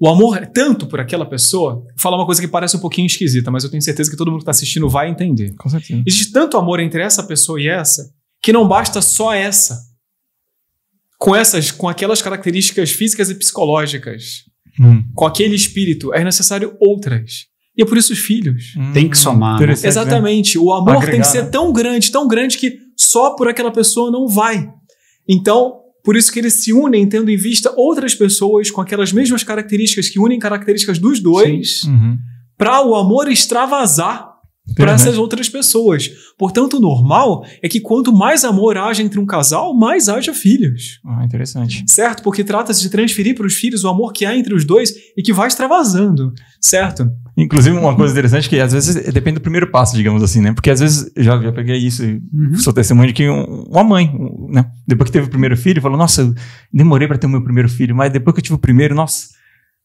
[SPEAKER 2] o amor é tanto por aquela pessoa. Falar uma coisa que parece um pouquinho esquisita, mas eu tenho certeza que todo mundo que está assistindo vai entender. Com certeza. Existe tanto amor entre essa pessoa e essa que não basta só essa. Com essas, com aquelas características físicas e psicológicas, hum. com aquele espírito, é necessário outras. E é por isso os filhos. Hum, tem que somar. Né? né? Exatamente. O amor tem que ser tão grande, tão grande que só por aquela pessoa não vai. Então, por isso que eles se unem tendo em vista outras pessoas com aquelas mesmas características que unem características dos dois uhum. para o amor extravasar para essas outras pessoas. Portanto, o normal é que quanto mais amor haja entre um casal, mais haja filhos. Ah, interessante. Certo? Porque trata-se de transferir para os filhos o amor que há entre os dois e que vai extravasando, certo?
[SPEAKER 1] Inclusive, uma coisa interessante é que às vezes depende do primeiro passo, digamos assim, né? Porque às vezes já, já peguei isso, uhum. sou testemunho de que um, uma mãe, um, né? Depois que teve o primeiro filho, falou: Nossa, eu demorei para ter o meu primeiro filho, mas depois que eu tive o primeiro, nossa,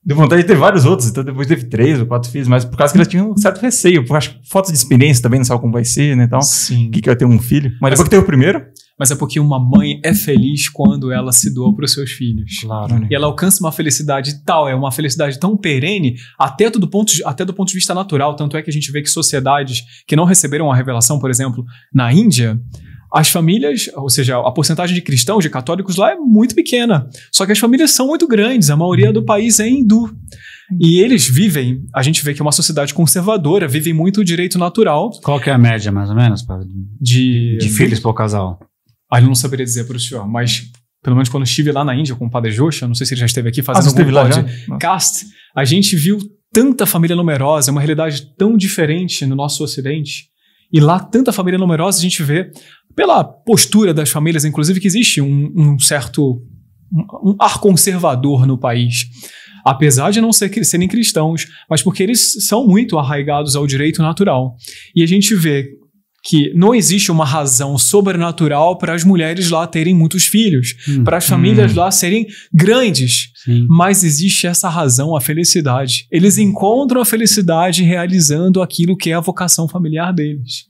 [SPEAKER 1] deu vontade de ter vários outros. Então depois teve três ou quatro filhos, mas por causa que ela tinha um certo receio. Acho que fotos de experiência também não sabe como vai ser, né? Sim. que, que vai ter um filho. Mas, mas depois que
[SPEAKER 2] teve o primeiro mas é porque uma mãe é feliz quando ela se doa para os seus filhos. Claro. Né? E ela alcança uma felicidade tal, é uma felicidade tão perene, até do, ponto de, até do ponto de vista natural. Tanto é que a gente vê que sociedades que não receberam a revelação, por exemplo, na Índia, as famílias, ou seja, a porcentagem de cristãos, de católicos lá é muito pequena. Só que as famílias são muito grandes, a maioria do país é hindu. E eles vivem, a gente vê que é uma sociedade conservadora, vivem muito o direito natural. Qual que é a média, mais ou menos, de, de filhos por casal? Aí eu não saberia dizer para o senhor, mas pelo menos quando estive lá na Índia com o Padre Joshua, não sei se ele já esteve aqui fazendo ah, algum cast, a gente viu tanta família numerosa, é uma realidade tão diferente no nosso ocidente. E lá, tanta família numerosa, a gente vê pela postura das famílias, inclusive, que existe um, um certo um ar conservador no país. Apesar de não ser, serem cristãos, mas porque eles são muito arraigados ao direito natural. E a gente vê que não existe uma razão sobrenatural para as mulheres lá terem muitos filhos, hum, para as famílias hum. lá serem grandes, Sim. mas existe essa razão, a felicidade. Eles encontram a felicidade realizando aquilo que é a vocação familiar deles.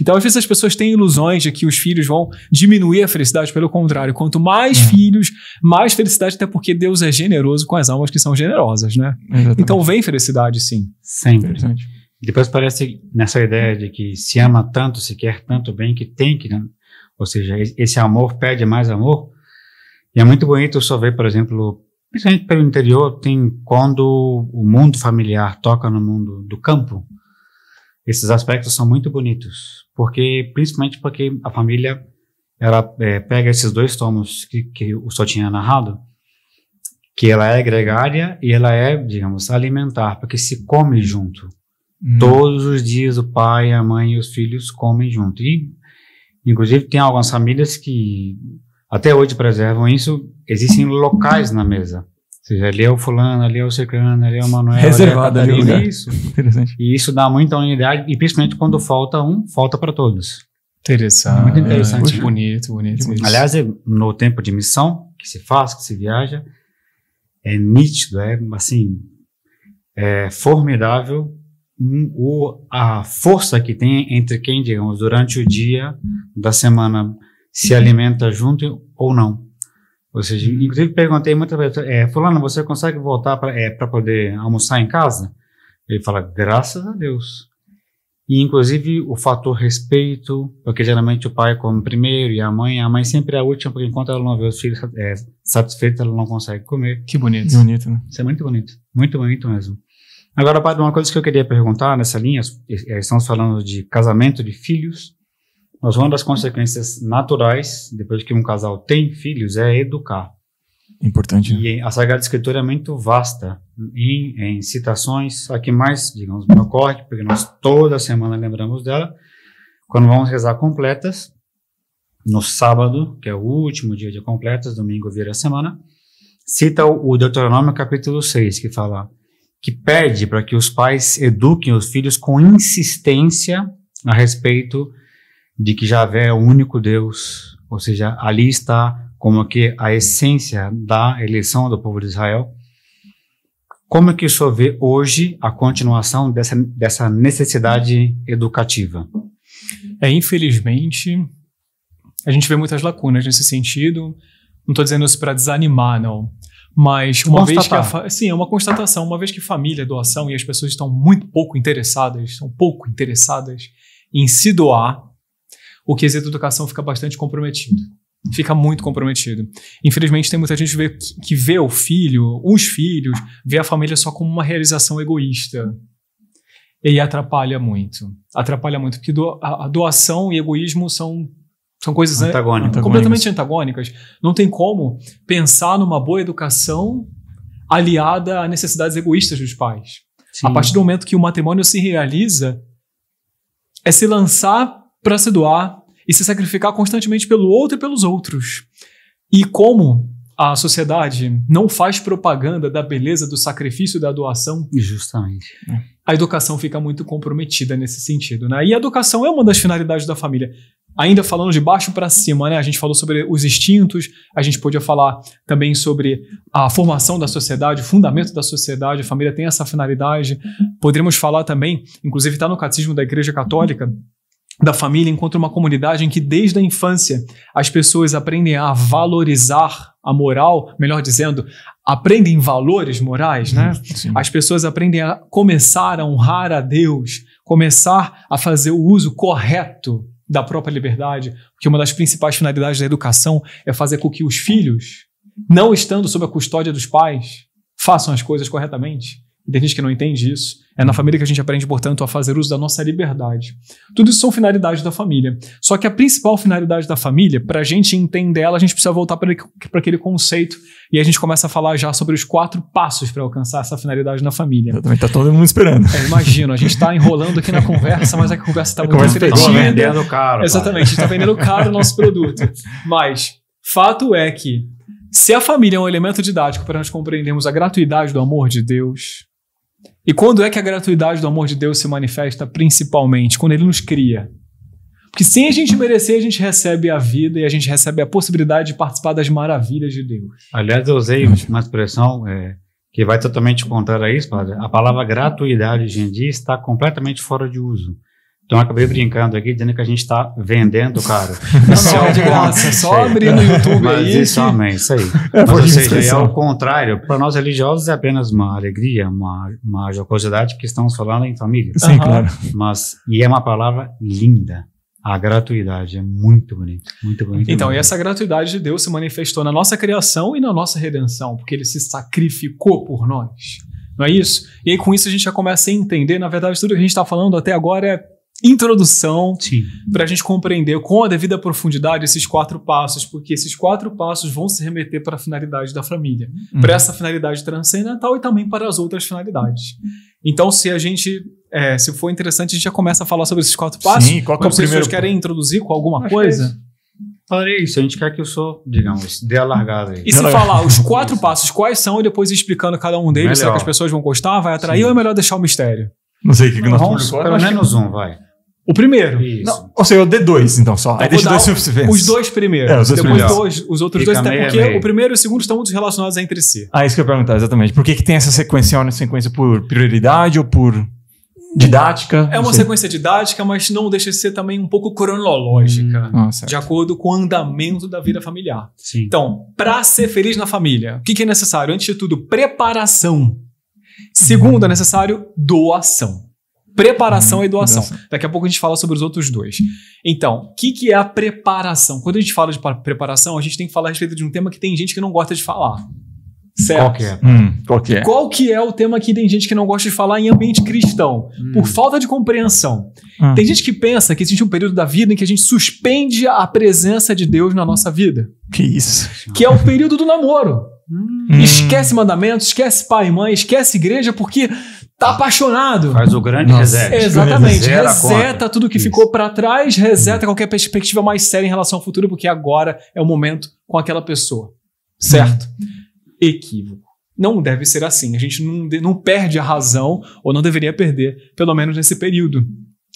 [SPEAKER 2] Então, às vezes as pessoas têm ilusões de que os filhos vão diminuir a felicidade, pelo contrário, quanto mais é. filhos, mais felicidade, até porque Deus é generoso com as almas que são generosas, né? Exatamente. Então, vem felicidade, sim. Sempre. Sempre. Depois parece
[SPEAKER 3] nessa ideia de que se ama tanto, se quer tanto bem que tem que, né? ou seja, esse amor pede mais amor. E é muito bonito só ver, por exemplo, principalmente pelo interior, tem quando o mundo familiar toca no mundo do campo, esses aspectos são muito bonitos, porque principalmente porque a família ela é, pega esses dois tomos que, que o só tinha narrado, que ela é gregária e ela é, digamos, alimentar, porque se come junto. Hum. Todos os dias o pai, a mãe e os filhos comem junto. E, inclusive, tem algumas famílias que até hoje preservam isso. Existem locais na mesa. Ou seja, ali é o fulano, ali é o secano, ali é o Manuel. É Reservado ali, é ali Isso. Interessante. E isso dá muita unidade, e principalmente quando falta um, falta para todos. Interessante. É muito interessante. É, bonito, bonito, bonito. Aliás, é no tempo de missão, que se faz, que se viaja, é nítido, é assim, é formidável o, a força que tem entre quem, digamos, durante o dia da semana se alimenta junto ou não. Ou seja, inclusive perguntei muitas vezes, é, fulano, você consegue voltar para é, poder almoçar em casa? Ele fala, graças a Deus. E inclusive o fator respeito, porque geralmente o pai come primeiro e a mãe, a mãe sempre é a última, porque enquanto ela não vê os filhos é, satisfeitos, ela não consegue comer. Que bonito. Bonito, né? Isso é muito bonito. Muito bonito mesmo. Agora, padre, uma coisa que eu queria perguntar nessa linha, é, é, estamos falando de casamento de filhos, mas uma das consequências naturais, depois que um casal tem filhos, é educar. Importante. Né? E a Sagrada Escritura é muito vasta em, em citações. A que mais, digamos, me ocorre, porque nós toda semana lembramos dela, quando vamos rezar completas, no sábado, que é o último dia de completas, domingo vira a semana, cita o Deuteronômio capítulo 6, que fala que pede para que os pais eduquem os filhos com insistência a respeito de que Javé é o único Deus, ou seja, ali está como é que a essência da eleição do povo de Israel. Como é que isso vê hoje a continuação dessa, dessa necessidade
[SPEAKER 2] educativa? É, infelizmente, a gente vê muitas lacunas nesse sentido. Não estou dizendo isso para desanimar, não. Mas uma vez que a, sim, é uma constatação, uma vez que família doação e as pessoas estão muito pouco interessadas, estão pouco interessadas em se doar, o quesito educação fica bastante comprometido. Fica muito comprometido. Infelizmente, tem muita gente vê, que vê o filho, os filhos, vê a família só como uma realização egoísta. E atrapalha muito. Atrapalha muito, porque do, a doação e egoísmo são são coisas né, antagônicas. Né, completamente antagônicas. Não tem como pensar numa boa educação aliada a necessidades egoístas dos pais. Sim. A partir do momento que o matrimônio se realiza, é se lançar para se doar e se sacrificar constantemente pelo outro e pelos outros. E como a sociedade não faz propaganda da beleza do sacrifício e da doação,
[SPEAKER 3] justamente.
[SPEAKER 2] A educação fica muito comprometida nesse sentido, né? E a educação é uma das finalidades da família. Ainda falando de baixo para cima, né? A gente falou sobre os instintos, a gente podia falar também sobre a formação da sociedade, o fundamento da sociedade, a família tem essa finalidade. Poderíamos falar também, inclusive está no catecismo da Igreja Católica, da família encontra uma comunidade em que desde a infância as pessoas aprendem a valorizar a moral, melhor dizendo, aprendem valores morais, né? Uhum, sim. As pessoas aprendem a começar a honrar a Deus, começar a fazer o uso correto da própria liberdade, porque uma das principais finalidades da educação é fazer com que os filhos, não estando sob a custódia dos pais, façam as coisas corretamente e tem gente que não entende isso. É na uhum. família que a gente aprende, portanto, a fazer uso da nossa liberdade. Tudo isso são finalidades da família. Só que a principal finalidade da família, para a gente entender ela, a gente precisa voltar para aquele conceito e a gente começa a falar já sobre os quatro passos para alcançar essa finalidade na família. Exatamente, está todo mundo esperando. É, imagino, a gente está enrolando aqui na conversa, mas a conversa está muito tá entretida. Né? vendendo caro. Exatamente, a gente está vendendo caro o nosso produto. Mas, fato é que se a família é um elemento didático para nós compreendermos a gratuidade do amor de Deus, e quando é que a gratuidade do amor de Deus se manifesta principalmente? Quando ele nos cria. Porque sem a gente merecer, a gente recebe a vida e a gente recebe a possibilidade de participar das maravilhas de Deus.
[SPEAKER 3] Aliás, eu usei uma expressão é, que vai totalmente contrária a isso, padre. A palavra gratuidade hoje em dia está completamente fora de uso. Então acabei brincando aqui, dizendo que a gente está vendendo cara Não, não, é, é graça, é só abrir no YouTube Mas é aí. Isso, amém, isso aí. Mas, ou seja, é ao contrário, para nós religiosos é apenas uma alegria, uma, uma jocosidade que estamos falando em família. Sim, uhum. claro. Mas, e é uma palavra linda. A gratuidade é muito bonito, muito bonito. Então, muito e
[SPEAKER 2] essa gratuidade de Deus se manifestou na nossa criação e na nossa redenção, porque ele se sacrificou por nós. Não é isso? E aí, com isso, a gente já começa a entender, na verdade, tudo que a gente está falando até agora é introdução para a gente compreender com a devida profundidade esses quatro passos, porque esses quatro passos vão se remeter para a finalidade da família, uhum. para essa finalidade transcendental e também para as outras finalidades. Então, se a gente é, se for interessante, a gente já começa a falar sobre esses quatro passos. Sim, qual que é o primeiro? Vocês querem introduzir com alguma Acho é coisa? falei isso, a gente quer que eu sou, digamos, dê a largada aí. E se falar os quatro passos, quais são, e depois explicando cada um deles, melhor. será que as pessoas vão gostar, vai atrair Sim. ou é melhor deixar o mistério?
[SPEAKER 1] Não sei o que, que nós vamos Pelo menos um, vai.
[SPEAKER 2] O primeiro. Isso. Não, ou seja, o D2, então, só. Então, Aí deixa dois subsequentes. Os dois primeiros. É, os dois Depois primeiros. Dois, os outros Fica dois, até porque meia. o primeiro e o segundo estão muito relacionados entre si.
[SPEAKER 1] Ah, isso que eu ia perguntar, exatamente. Por que, que tem essa sequencial uma sequência por prioridade ou por didática? É uma sei.
[SPEAKER 2] sequência didática, mas não deixa de ser também um pouco cronológica, hum, ah, de acordo com o andamento da vida familiar. Sim. Então, para ser feliz na família, o que, que é necessário? Antes de tudo, preparação. Segundo, é necessário doação preparação e doação. Daqui a pouco a gente fala sobre os outros dois. Então, o que, que é a preparação? Quando a gente fala de preparação, a gente tem que falar a respeito de um tema que tem gente que não gosta de falar.
[SPEAKER 1] Certo. Qual que é? Hum, qual, que é?
[SPEAKER 2] qual que é o tema que tem gente que não gosta de falar em ambiente cristão? Hum. Por falta de compreensão. Hum. Tem gente que pensa que existe um período da vida em que a gente suspende a presença de Deus na nossa vida. Que isso? Que é o período do namoro. Hum. Esquece mandamentos, esquece pai e mãe, esquece igreja, porque tá apaixonado. Faz o grande Nossa. reset. Exatamente. Reseta, tudo que Isso. ficou para trás, reseta qualquer perspectiva mais séria em relação ao futuro, porque agora é o momento com aquela pessoa. Certo? Hum. Equívoco. Não deve ser assim. A gente não, não perde a razão, ou não deveria perder, pelo menos nesse período.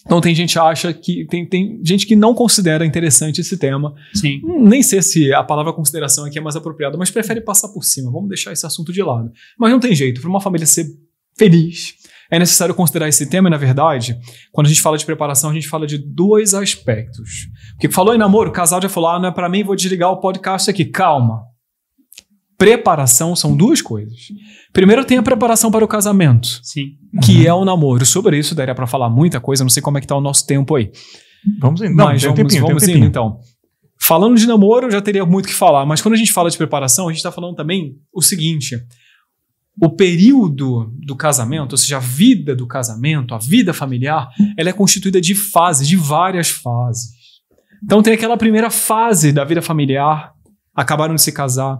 [SPEAKER 2] Então tem gente acha que tem, tem gente que não considera interessante esse tema. Sim. Hum, nem sei se a palavra consideração aqui é mais apropriada, mas prefere passar por cima. Vamos deixar esse assunto de lado. Mas não tem jeito. Para uma família ser feliz. É necessário considerar esse tema, e na verdade, quando a gente fala de preparação, a gente fala de dois aspectos. Porque falou em namoro, o casal já falou: ah, não é para mim, vou desligar o podcast aqui. Calma. Preparação são duas coisas. Primeiro tem a preparação para o casamento, Sim. que uhum. é o namoro. Sobre isso daria para falar muita coisa, não sei como é que tá o nosso tempo aí. Vamos indo, não, mas vamos, um tempinho, vamos um indo então. Falando de namoro, já teria muito que falar, mas quando a gente fala de preparação, a gente está falando também o seguinte: o período do casamento, ou seja, a vida do casamento, a vida familiar, ela é constituída de fases, de várias fases. Então tem aquela primeira fase da vida familiar, acabaram de se casar.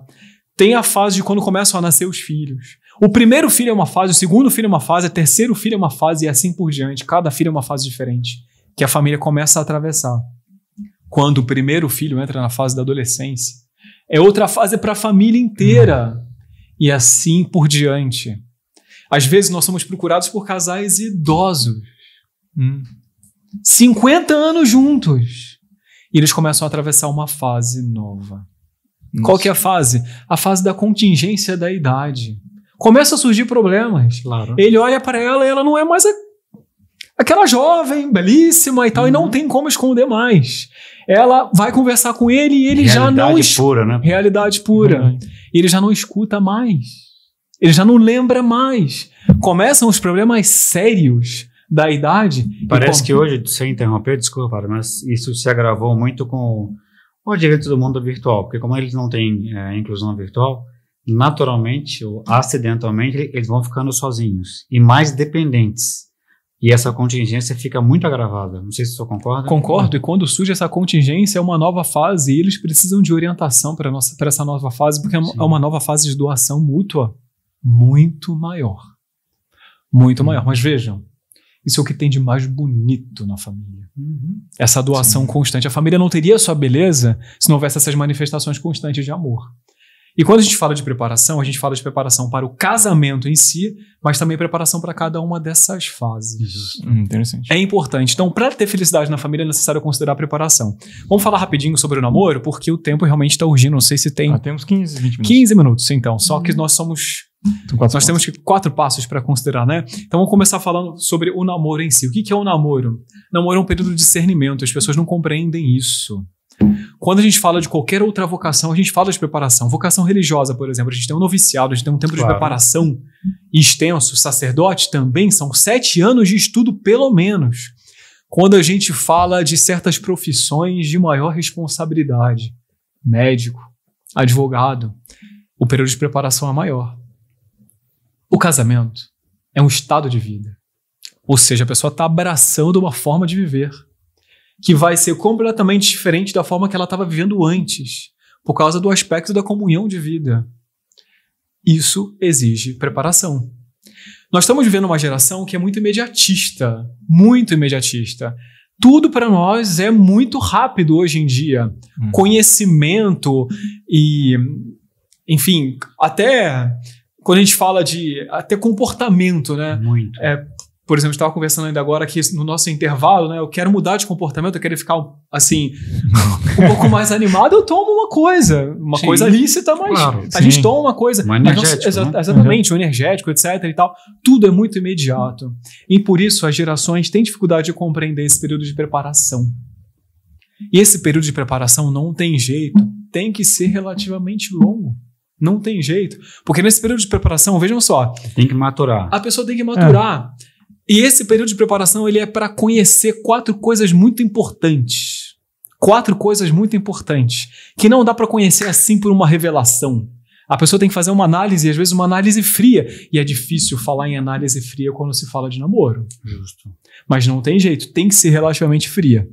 [SPEAKER 2] Tem a fase de quando começam a nascer os filhos. O primeiro filho é uma fase, o segundo filho é uma fase, o terceiro filho é uma fase e assim por diante. Cada filho é uma fase diferente que a família começa a atravessar. Quando o primeiro filho entra na fase da adolescência, é outra fase para a família inteira e assim por diante. Às vezes nós somos procurados por casais idosos, hum, 50 anos juntos, e eles começam a atravessar uma fase nova. Nossa. Qual que é a fase? A fase da contingência da idade. Começa a surgir problemas. Claro. Ele olha para ela e ela não é mais a, aquela jovem, belíssima e tal, uhum. e não uhum. tem como esconder mais. Ela vai conversar com ele e ele realidade já não. Realidade pura, né? Realidade pura. Uhum e ele já não escuta mais. Ele já não lembra mais. Começam os problemas sérios da idade. Parece e, que hoje,
[SPEAKER 3] sem interromper, desculpa, mas isso se agravou muito com o direito do mundo virtual, porque como eles não têm é, inclusão virtual, naturalmente ou acidentalmente eles vão ficando sozinhos e mais dependentes. E essa contingência fica muito agravada.
[SPEAKER 2] Não sei se você concorda. Concordo, e quando surge essa contingência, é uma nova fase e eles precisam de orientação para essa nova fase, porque é é Sim. é uma nova fase de doação mútua muito maior. Muito uhum. maior. Mas vejam, isso é o que tem de mais bonito na família. Uhum. Essa doação Sim. constante. A família não teria sua beleza se não houvesse essas manifestações constantes de amor. E quando a gente fala de preparação, a gente fala de preparação para o casamento em si, mas também preparação para cada uma dessas fases.
[SPEAKER 1] Hum, interessante.
[SPEAKER 2] É importante. Então, para ter felicidade na família, é necessário considerar a preparação. Vamos falar rapidinho sobre o namoro, porque o tempo realmente está urgindo. Não sei se tem. Ah, temos 15, 20 minutos. 15 minutos, então. Só hum. que nós somos então, Nós temos quatro passos para considerar, né? Então vamos começar falando sobre o namoro em si. O que, que é o um namoro? Namoro é um período de discernimento, as pessoas não compreendem isso. Quando a gente fala de qualquer outra vocação, a gente fala de preparação. Vocação religiosa, por exemplo, a gente tem um noviciado, a gente tem um tempo claro. de preparação extenso. Sacerdote também são sete anos de estudo, pelo menos. Quando a gente fala de certas profissões de maior responsabilidade, médico, advogado, o período de preparação é maior. O casamento é um estado de vida. Ou seja, a pessoa está abraçando uma forma de viver que vai ser completamente diferente da forma que ela estava vivendo antes, por causa do aspecto da comunhão de vida. Isso exige preparação. Nós estamos vivendo uma geração que é muito imediatista, muito imediatista. Tudo para nós é muito rápido hoje em dia. Hum. Conhecimento e, enfim, até quando a gente fala de até comportamento, né? Muito. É, por exemplo, estava conversando ainda agora que no nosso intervalo, né? Eu quero mudar de comportamento, eu quero ficar assim um pouco mais animado, eu tomo uma coisa, uma sim. coisa lícita, mas claro, a sim. gente toma uma coisa, um não, né? exatamente, uhum. energético, etc e tal. Tudo é muito imediato. E por isso as gerações têm dificuldade de compreender esse período de preparação. E esse período de preparação não tem jeito, tem que ser relativamente longo. Não tem jeito. Porque nesse período de preparação, vejam só. Tem que maturar. A pessoa tem que maturar. É. E esse período de preparação ele é para conhecer quatro coisas muito importantes. Quatro coisas muito importantes que não dá para conhecer assim por uma revelação. A pessoa tem que fazer uma análise, às vezes uma análise fria. E é difícil falar em análise fria quando se fala de namoro. Justo. Mas não tem jeito, tem que ser relativamente fria.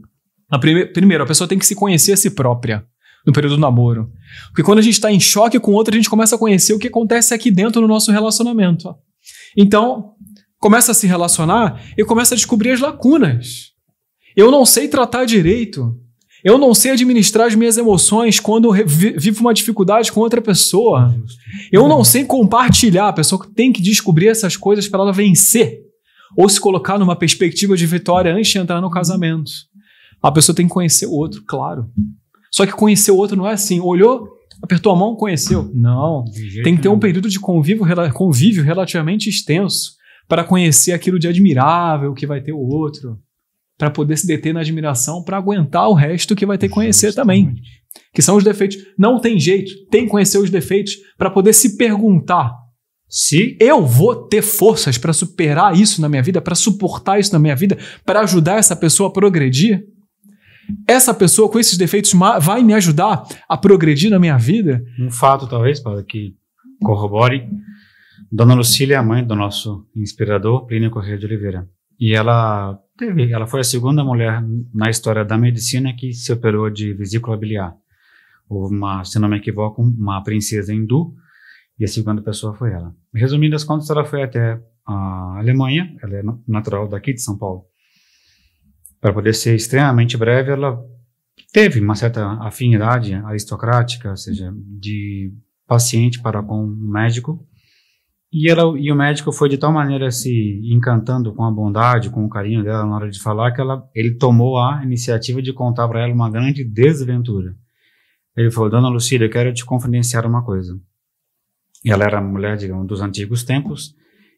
[SPEAKER 2] A prime primeiro, a pessoa tem que se conhecer a si própria no período do namoro. Porque quando a gente está em choque com o outro, a gente começa a conhecer o que acontece aqui dentro no nosso relacionamento. Então, começa a se relacionar, eu começo a descobrir as lacunas. Eu não sei tratar direito. Eu não sei administrar as minhas emoções quando vivo uma dificuldade com outra pessoa. Eu não sei compartilhar. A pessoa tem que descobrir essas coisas para ela vencer ou se colocar numa perspectiva de vitória antes de entrar no casamento. A pessoa tem que conhecer o outro, claro. Só que conhecer o outro não é assim, olhou, apertou a mão, conheceu. Não. Tem que ter um período de convívio, convívio relativamente extenso para conhecer aquilo de admirável que vai ter o outro, para poder se deter na admiração, para aguentar o resto que vai ter que conhecer também, que são os defeitos. Não tem jeito, tem que conhecer os defeitos para poder se perguntar se eu vou ter forças para superar isso na minha vida, para suportar isso na minha vida, para ajudar essa pessoa a progredir. Essa pessoa com esses defeitos vai me ajudar a progredir na minha vida?
[SPEAKER 3] Um fato, talvez, para que corrobore Dona Lucília é a mãe do nosso inspirador, Plínio Correia de Oliveira. E ela teve, ela foi a segunda mulher na história da medicina que se operou de vesícula biliar. Houve uma, se não me equivoco, uma princesa hindu e a segunda pessoa foi ela. Resumindo as contas, ela foi até a Alemanha, ela é natural daqui de São Paulo. Para poder ser extremamente breve, ela teve uma certa afinidade aristocrática, ou seja, de paciente para com o médico, e, ela, e o médico foi de tal maneira se encantando com a bondade, com o carinho dela na hora de falar, que ela, ele tomou a iniciativa de contar para ela uma grande desventura. Ele falou: Dona Lucília, eu quero te confidenciar uma coisa. Ela era mulher, digamos, dos antigos tempos,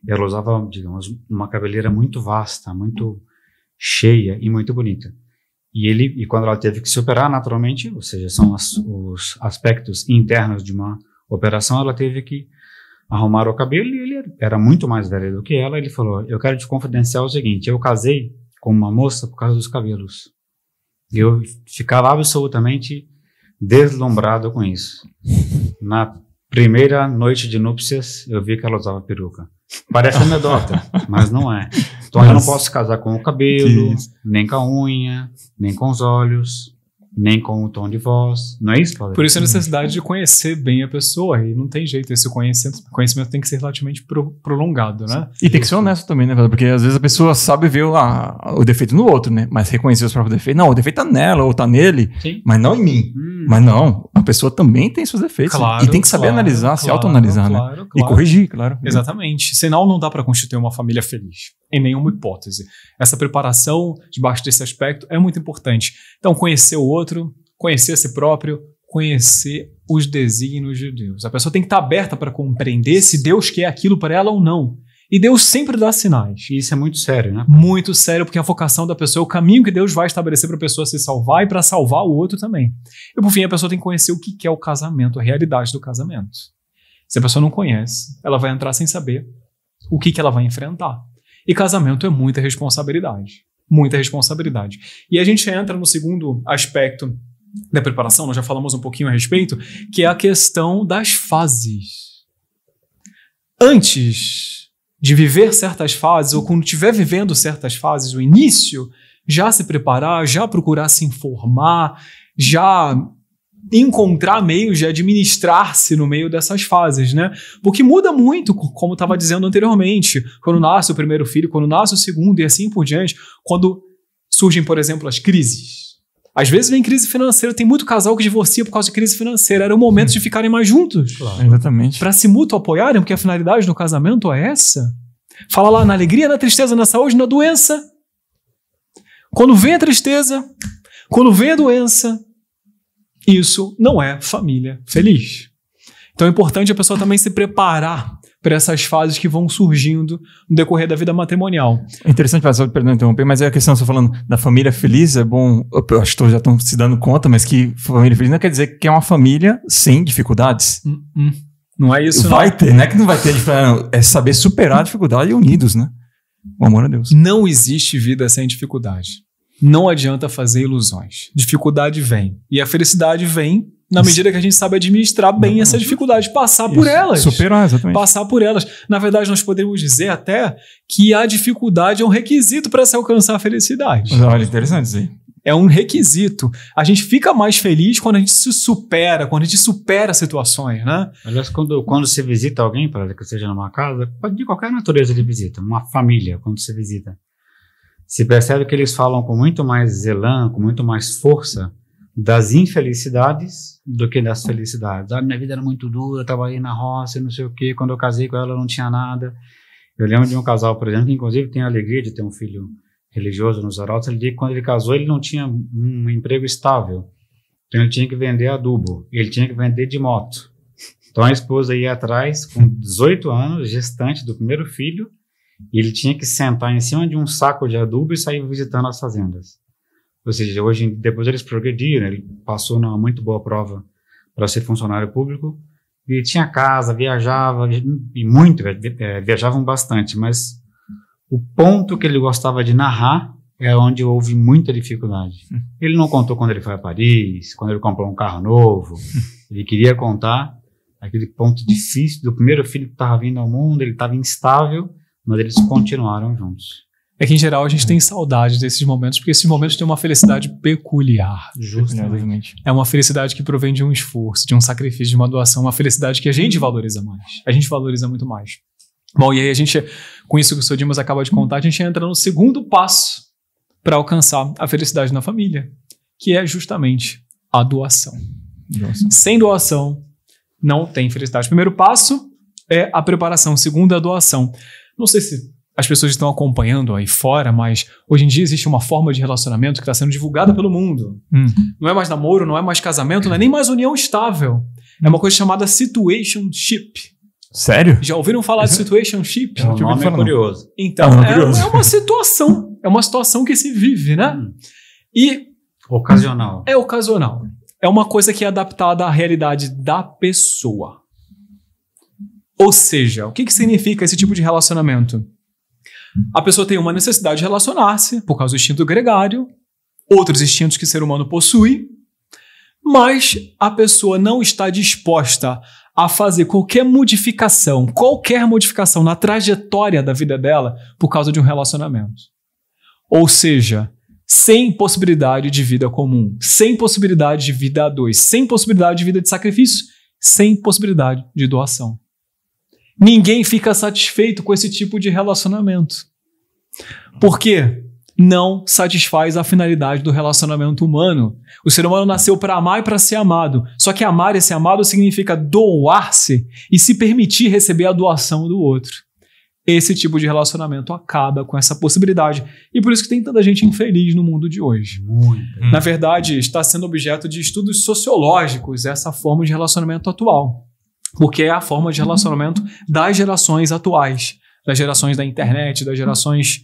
[SPEAKER 3] e ela usava, digamos, uma cabeleira muito vasta, muito cheia e muito bonita. E ele, e quando ela teve que se operar naturalmente, ou seja, são as, os aspectos internos de uma operação, ela teve que arrumaram o cabelo e ele era muito mais velho do que ela. Ele falou: Eu quero te confidenciar o seguinte: eu casei com uma moça por causa dos cabelos. Eu ficava absolutamente deslumbrado com isso. Na primeira noite de núpcias, eu vi que ela usava peruca.
[SPEAKER 2] Parece anedota, mas
[SPEAKER 3] não é. Então eu não posso casar com o cabelo, nem com a unha, nem com os olhos nem com o tom de voz. Não é isso, Paulo? Por isso a necessidade
[SPEAKER 2] de conhecer bem a pessoa. E não tem jeito, esse conhecimento, conhecimento tem que ser relativamente pro, prolongado, né?
[SPEAKER 1] E tem que ser honesto também, né, Porque às vezes a pessoa sabe ver ah, o defeito no outro, né? Mas reconhecer os próprios defeitos. Não, o defeito tá nela ou tá nele, Sim. mas não em mim. Hum. Mas não, uma pessoa também tem seus defeitos. Né? Claro, e tem que saber claro, analisar, claro, se autoanalisar, né? Claro. E corrigir,
[SPEAKER 2] claro. Exatamente. Senão não dá para constituir uma família feliz, em nenhuma hipótese. Essa preparação debaixo desse aspecto é muito importante. Então, conhecer o outro, conhecer a si próprio, conhecer os desígnios de Deus. A pessoa tem que estar tá aberta para compreender se Deus quer aquilo para ela ou não. E Deus sempre dá sinais. E isso é muito sério, né? Muito sério, porque a vocação da pessoa é o caminho que Deus vai estabelecer para a pessoa se salvar e para salvar o outro também. E por fim, a pessoa tem que conhecer o que é o casamento, a realidade do casamento. Se a pessoa não conhece, ela vai entrar sem saber o que, que ela vai enfrentar. E casamento é muita responsabilidade. Muita responsabilidade. E a gente entra no segundo aspecto da preparação, nós já falamos um pouquinho a respeito, que é a questão das fases. Antes de viver certas fases, ou quando estiver vivendo certas fases, o início, já se preparar, já procurar se informar, já encontrar meios de administrar-se no meio dessas fases, né? Porque muda muito, como estava dizendo anteriormente, quando nasce o primeiro filho, quando nasce o segundo e assim por diante, quando surgem, por exemplo, as crises às vezes vem crise financeira, tem muito casal que divorcia por causa de crise financeira. Era o momento de ficarem mais juntos. Claro. Exatamente. Para se mútuo apoiarem, porque a finalidade do casamento é essa. Fala lá na alegria, na tristeza, na saúde, na doença. Quando vem a tristeza, quando vem a doença, isso não é família feliz. Então é importante a pessoa também se preparar para essas fases que vão surgindo no decorrer da vida matrimonial. É interessante, passar, perdão interromper, mas é a questão, você falando da família
[SPEAKER 1] feliz, é bom, eu acho que já estão se dando conta, mas que família feliz não quer dizer que é uma família sem dificuldades. Hum, hum. Não é isso, Vai não. ter, não é que não vai ter, é saber superar a
[SPEAKER 2] dificuldade e unidos, né? O amor a Deus. Não existe vida sem dificuldade. Não adianta fazer ilusões. Dificuldade vem. E a felicidade vem na medida que a gente sabe administrar bem essa dificuldade, passar Isso. por elas. Superar, exatamente. Passar por elas. Na verdade, nós poderíamos dizer até que a dificuldade é um requisito para se alcançar a felicidade. Olha, interessante isso aí. É um requisito. A gente fica mais feliz quando a gente se supera, quando a gente supera situações, né? Aliás, quando, quando você visita alguém, para que seja numa casa, pode de qualquer
[SPEAKER 3] natureza de visita, uma família, quando você visita, se percebe que eles falam com muito mais zelã, com muito mais força das infelicidades do que das felicidades. Ah, minha vida era muito dura, trabalhei na roça, não sei o quê, quando eu casei com ela não tinha nada. Eu lembro de um casal, por exemplo, que inclusive tem a alegria de ter um filho religioso nos arautos, ele disse que quando ele casou ele não tinha um emprego estável, então ele tinha que vender adubo, ele tinha que vender de moto. Então a esposa ia atrás com 18 anos, gestante do primeiro filho, e ele tinha que sentar em cima de um saco de adubo e sair visitando as fazendas. Ou seja, hoje, depois eles progrediram, ele passou numa muito boa prova para ser funcionário público, e tinha casa, viajava, e muito, é, é, viajavam bastante, mas o ponto que ele gostava de narrar é onde houve muita dificuldade. Hum. Ele não contou quando ele foi a Paris, quando ele comprou um carro novo, hum. ele queria contar aquele ponto difícil do primeiro filho que estava vindo ao mundo, ele estava instável,
[SPEAKER 2] mas eles continuaram juntos é que em geral a gente tem saudade desses momentos, porque esses momentos têm uma felicidade peculiar. Justamente. Né? É uma felicidade que provém de um esforço, de um sacrifício, de uma doação, uma felicidade que a gente valoriza mais. A gente valoriza muito mais. Bom, e aí a gente, com isso que o Dimas acaba de contar, a gente entra no segundo passo para alcançar a felicidade na família, que é justamente a doação. doação. Sem doação, não tem felicidade. Primeiro passo é a preparação, segundo a doação. Não sei se as pessoas estão acompanhando aí fora, mas hoje em dia existe uma forma de relacionamento que está sendo divulgada pelo mundo. Hum. Não é mais namoro, não é mais casamento, não é nem mais união estável. É uma coisa chamada situationship. Sério? Já ouviram falar de é situationship? Então, é um nome falar, curioso. Então, é, é, curioso. é, uma situação. É uma situação que se vive, né? Hum. E... Ocasional. É ocasional. É uma coisa que é adaptada à realidade da pessoa. Ou seja, o que, que significa esse tipo de relacionamento? A pessoa tem uma necessidade de relacionar-se, por causa do instinto gregário, outros instintos que o ser humano possui, mas a pessoa não está disposta a fazer qualquer modificação, qualquer modificação na trajetória da vida dela por causa de um relacionamento. Ou seja, sem possibilidade de vida comum, sem possibilidade de vida a dois, sem possibilidade de vida de sacrifício, sem possibilidade de doação. Ninguém fica satisfeito com esse tipo de relacionamento. Por quê? Não satisfaz a finalidade do relacionamento humano. O ser humano nasceu para amar e para ser amado. Só que amar e ser amado significa doar-se e se permitir receber a doação do outro. Esse tipo de relacionamento acaba com essa possibilidade. E por isso que tem tanta gente infeliz no mundo de hoje. Muito. Na verdade, está sendo objeto de estudos sociológicos essa forma de relacionamento atual porque é a forma de uhum. relacionamento das gerações atuais, das gerações da internet, das gerações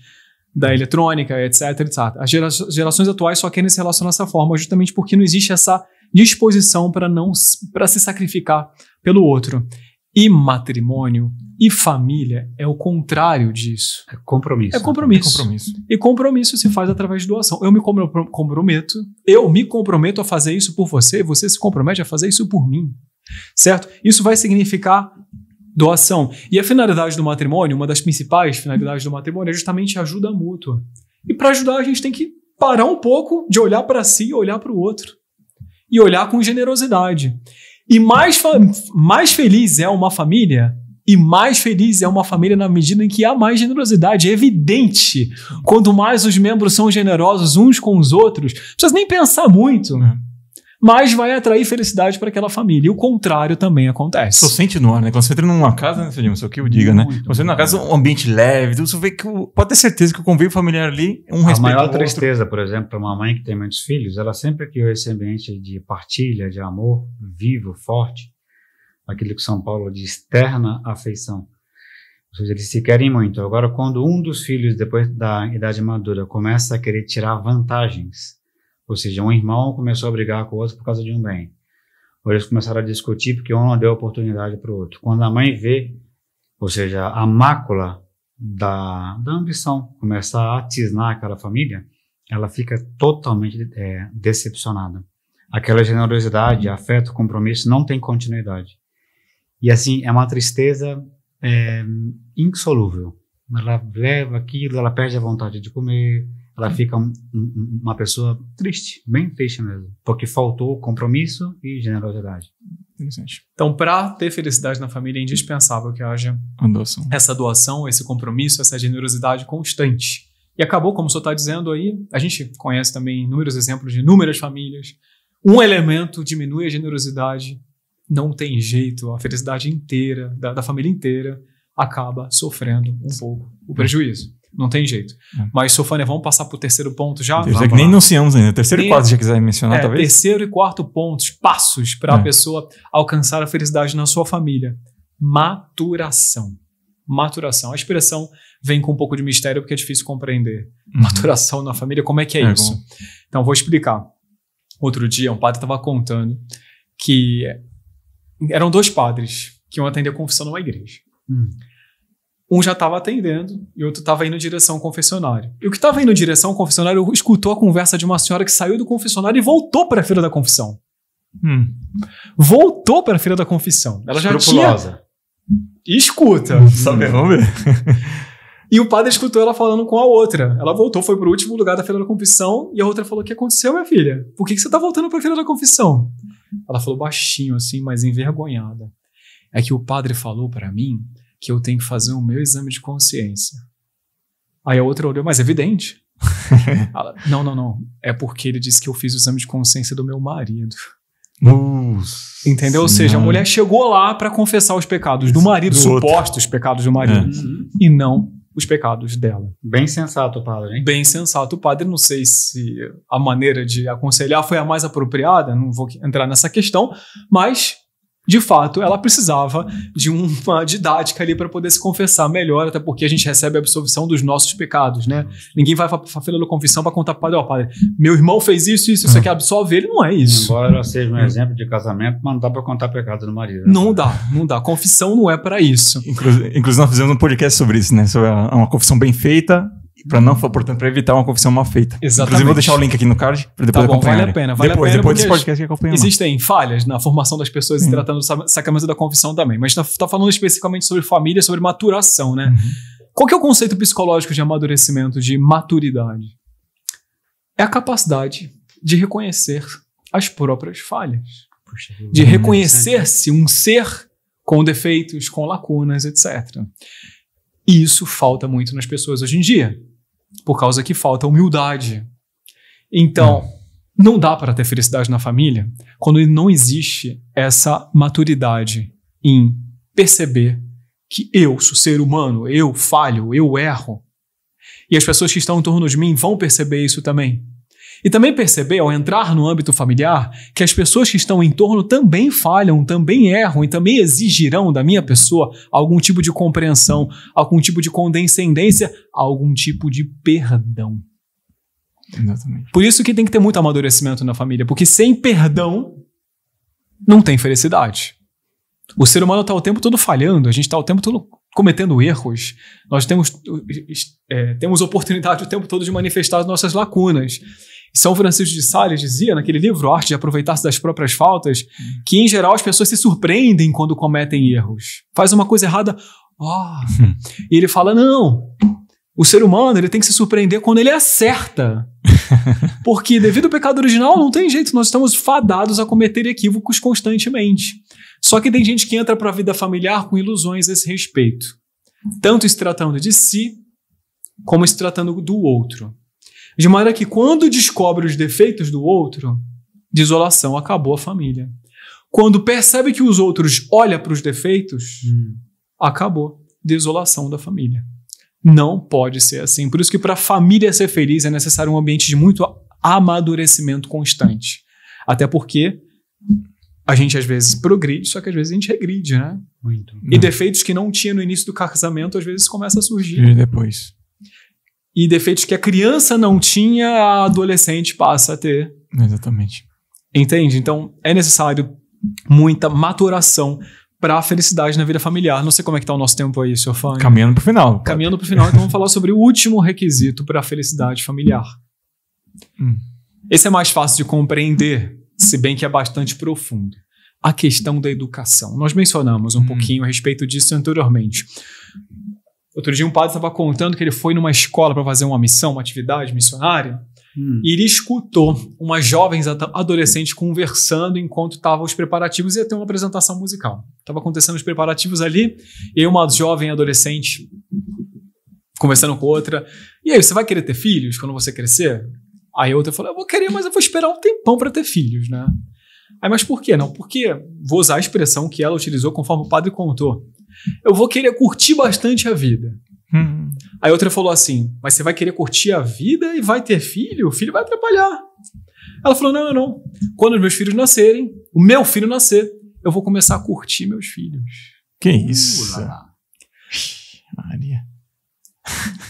[SPEAKER 2] da eletrônica, etc, etc. As gera gerações atuais só querem se relacionar dessa forma justamente porque não existe essa disposição para não para se sacrificar pelo outro. E matrimônio e família é o contrário disso. É compromisso. É compromisso. É compromisso. E compromisso se faz através de doação. Eu me comprometo, eu me comprometo a fazer isso por você, você se compromete a fazer isso por mim certo? Isso vai significar doação. E a finalidade do matrimônio, uma das principais finalidades do matrimônio, é justamente ajuda mútua. E para ajudar, a gente tem que parar um pouco de olhar para si e olhar para o outro. E olhar com generosidade. E mais, mais feliz é uma família e mais feliz é uma família na medida em que há mais generosidade. É evidente. Quanto mais os membros são generosos uns com os outros, não precisa nem pensar muito. Né? mas vai atrair felicidade para aquela família. E o
[SPEAKER 1] contrário também acontece. Você sente no ar, né? Quando você entra numa casa, né, Sedimo? Isso o que eu diga, né? Quando você entra numa casa, um ambiente leve, você vê que pode ter certeza que o convívio familiar ali é um respeito. A maior tristeza,
[SPEAKER 3] por exemplo, para uma mãe que tem muitos filhos, ela sempre criou esse ambiente de partilha, de amor vivo, forte, aquilo que São Paulo diz, externa afeição. Ou seja, eles se querem muito. Agora, quando um dos filhos, depois da idade madura, começa a querer tirar vantagens ou seja, um irmão começou a brigar com o outro por causa de um bem. Ou eles começaram a discutir porque um não deu oportunidade para o outro. Quando a mãe vê, ou seja, a mácula da, da ambição começar a atisnar aquela família, ela fica totalmente é, decepcionada. Aquela generosidade, afeto, compromisso não tem continuidade. E assim, é uma tristeza é, insolúvel. Ela leva aquilo, ela perde a vontade de comer, ela fica um, um, uma pessoa triste, bem triste mesmo, porque faltou compromisso e generosidade.
[SPEAKER 2] Interessante. Então, para ter felicidade na família, é indispensável que haja doação. essa doação, esse compromisso, essa generosidade constante. E acabou, como o senhor está dizendo aí, a gente conhece também inúmeros exemplos de inúmeras famílias. Um elemento diminui a generosidade, não tem jeito, a felicidade inteira, da, da família inteira, acaba sofrendo um pouco o prejuízo. Não tem jeito. É. Mas, Sofânia, vamos passar para o terceiro ponto já? nem anunciamos
[SPEAKER 1] ainda. Terceiro e quarto, se já quiser mencionar, é, talvez.
[SPEAKER 2] Terceiro e quarto pontos, passos para a é. pessoa alcançar a felicidade na sua família. Maturação. Maturação. A expressão vem com um pouco de mistério porque é difícil compreender. Uhum. Maturação na família, como é que é, é isso? Bom. Então, vou explicar. Outro dia, um padre estava contando que eram dois padres que iam atender a confissão numa igreja. Hum. Um já estava atendendo e outro estava indo em direção ao confessionário. E o que estava indo em direção ao confessionário escutou a conversa de uma senhora que saiu do confessionário e voltou para a fila da confissão. Hum. Voltou para a fila da confissão. Ela já tinha. Escuta. Hum. vamos ver. E o padre escutou ela falando com a outra. Ela voltou, foi para o último lugar da fila da confissão e a outra falou: O que aconteceu, minha filha? Por que, que você está voltando para a fila da confissão? Ela falou baixinho, assim, mas envergonhada. É que o padre falou para mim que eu tenho que fazer o meu exame de consciência. Aí a outra olhou, mas é evidente. Ela, não, não, não. É porque ele disse que eu fiz o exame de consciência do meu marido. Nossa. Entendeu? Ou seja, a mulher chegou lá para confessar os pecados do marido, do supostos outro. pecados do marido, é. e não os pecados dela. Bem sensato, padre. Hein? Bem sensato, padre. Não sei se a maneira de aconselhar foi a mais apropriada, não vou entrar nessa questão, mas de fato, ela precisava de uma didática ali para poder se confessar melhor, até porque a gente recebe a absolvição dos nossos pecados, né? Ninguém vai para fila da confissão para contar para o padre, ó, oh, padre, meu irmão fez isso, isso, isso aqui, absolve ele, não é isso. Embora ela seja um exemplo de casamento, mas não dá para contar pecado do marido. Né? Não dá, não dá. Confissão não é para isso. Inclusive,
[SPEAKER 1] inclusive, nós fizemos um podcast sobre isso, né? Sobre uma confissão bem feita para não, portanto, para evitar uma confissão mal feita. Exatamente. Inclusive, vou deixar o link aqui no card para depois tá bom, acompanhar. Vale a pena, vale depois, a pena. Depois desse podcast que acompanha.
[SPEAKER 2] Existem falhas na formação das pessoas uhum. tratando sacramento da confissão também. Mas está tá falando especificamente sobre família, sobre maturação, né? Uhum. Qual que é o conceito psicológico de amadurecimento, de maturidade? É a capacidade de reconhecer as próprias falhas.
[SPEAKER 1] Puxa, de reconhecer-se
[SPEAKER 2] um ser com defeitos, com lacunas, etc. E isso falta muito nas pessoas hoje em dia por causa que falta humildade. Então, hum. não dá para ter felicidade na família quando não existe essa maturidade em perceber que eu sou ser humano, eu falho, eu erro. E as pessoas que estão em torno de mim vão perceber isso também. E também perceber, ao entrar no âmbito familiar, que as pessoas que estão em torno também falham, também erram e também exigirão da minha pessoa algum tipo de compreensão, algum tipo de condescendência, algum tipo de perdão. Exatamente. Por isso que tem que ter muito amadurecimento na família, porque sem perdão não tem felicidade. O ser humano está o tempo todo falhando, a gente está o tempo todo cometendo erros. Nós temos, é, temos oportunidade o tempo todo de manifestar as nossas lacunas. São Francisco de Sales dizia naquele livro, Arte de Aproveitar-se das Próprias Faltas, que em geral as pessoas se surpreendem quando cometem erros. Faz uma coisa errada, ó. Oh. Ah. e ele fala: não, o ser humano ele tem que se surpreender quando ele acerta. Porque devido ao pecado original, não tem jeito, nós estamos fadados a cometer equívocos constantemente. Só que tem gente que entra para a vida familiar com ilusões a esse respeito, tanto se tratando de si, como se tratando do outro. De maneira que quando descobre os defeitos do outro, desolação acabou a família. Quando percebe que os outros olham para os defeitos, hum. acabou desolação da família. Não pode ser assim. Por isso que para a família ser feliz é necessário um ambiente de muito amadurecimento constante. Até porque a gente às vezes progride, só que às vezes a gente regride, né? Muito. E defeitos que não tinha no início do casamento às vezes começa a surgir. E depois e defeitos que a criança não tinha, a adolescente passa a ter.
[SPEAKER 1] Exatamente.
[SPEAKER 2] Entende? Então é necessário muita maturação para a felicidade na vida familiar. Não sei como é que tá o nosso tempo aí, seu fã. Caminhando para o final. Cara. Caminhando para o final, então vamos falar sobre o último requisito para a felicidade familiar. Hum. Esse é mais fácil de compreender, se bem que é bastante profundo. A questão da educação. Nós mencionamos um hum. pouquinho a respeito disso anteriormente. Outro dia um padre estava contando que ele foi numa escola para fazer uma missão, uma atividade missionária, hum. e ele escutou umas jovens adolescentes conversando enquanto estavam os preparativos e ia ter uma apresentação musical. Estava acontecendo os preparativos ali, e uma jovem adolescente conversando com outra, e aí, você vai querer ter filhos quando você crescer? Aí a outra falou, eu vou querer, mas eu vou esperar um tempão para ter filhos, né? Aí, mas por que não? Porque vou usar a expressão que ela utilizou conforme o padre contou. Eu vou querer curtir bastante a vida. Hum. Aí outra falou assim: Mas você vai querer curtir a vida e vai ter filho? O filho vai atrapalhar. Ela falou: Não, não, não. Quando os meus filhos nascerem, o meu filho nascer, eu vou começar a curtir meus filhos. Que isso? Maria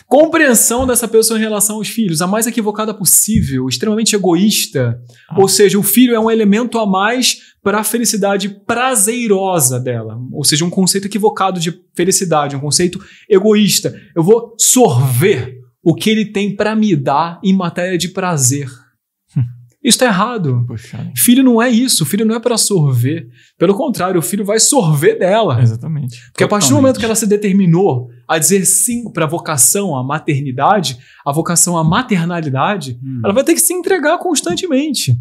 [SPEAKER 2] compreensão dessa pessoa em relação aos filhos, a mais equivocada possível, extremamente egoísta. Ah. Ou seja, o filho é um elemento a mais para a felicidade prazerosa dela. Ou seja, um conceito equivocado de felicidade, um conceito egoísta. Eu vou sorver o que ele tem para me dar em matéria de prazer. Isso tá errado. Poxa, filho não é isso. Filho não é para sorver. Pelo contrário, o filho vai sorver dela. Exatamente. Porque Totalmente. a partir do momento que ela se determinou a dizer sim para a vocação, à maternidade, a vocação à maternalidade, hum. ela vai ter que se entregar constantemente.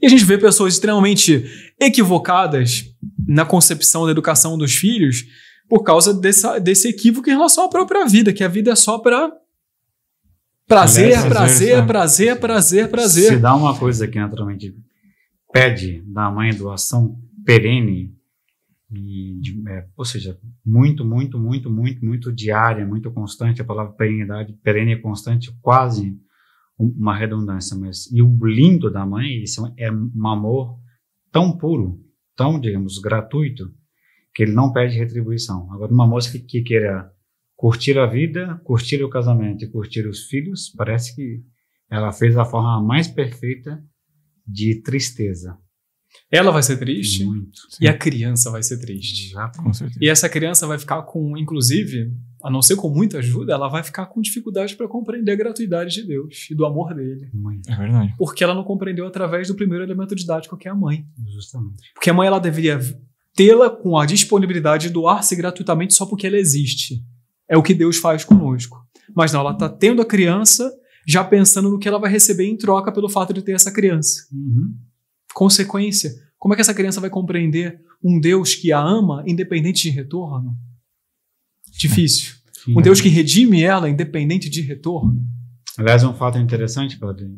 [SPEAKER 2] E a gente vê pessoas extremamente equivocadas na concepção da educação dos filhos por causa dessa, desse equívoco em relação à própria vida, que a vida é só para Prazer, Aliás, prazer, prazer, prazer, prazer. Se
[SPEAKER 3] dá uma coisa que naturalmente pede da mãe doação perene, e, é, ou seja, muito, muito, muito, muito, muito diária, muito constante, a palavra perenidade, perene e constante, quase uma redundância, mas e o lindo da mãe, isso é um amor tão puro, tão, digamos, gratuito, que ele não pede retribuição. Agora, uma moça que, que queira curtir a vida, curtir o casamento e curtir os filhos, parece que ela fez a forma mais
[SPEAKER 2] perfeita de tristeza. Ela vai ser triste Muito, e a criança vai ser triste. Exato, com certeza. E essa criança vai ficar com, inclusive, a não ser com muita ajuda, ela vai ficar com dificuldade para compreender a gratuidade de Deus e do amor dele. Muito. É verdade. Porque ela não compreendeu através do primeiro elemento didático que é a mãe. Justamente. Porque a mãe ela deveria tê-la com a disponibilidade de doar-se gratuitamente só porque ela existe. É o que Deus faz conosco. Mas não, ela está tendo a criança já pensando no que ela vai receber em troca pelo fato de ter essa criança. Uhum. Consequência: como é que essa criança vai compreender um Deus que a ama independente de retorno? Difícil. Sim, um Deus que redime ela independente de retorno.
[SPEAKER 3] Aliás, um fato interessante, Padre.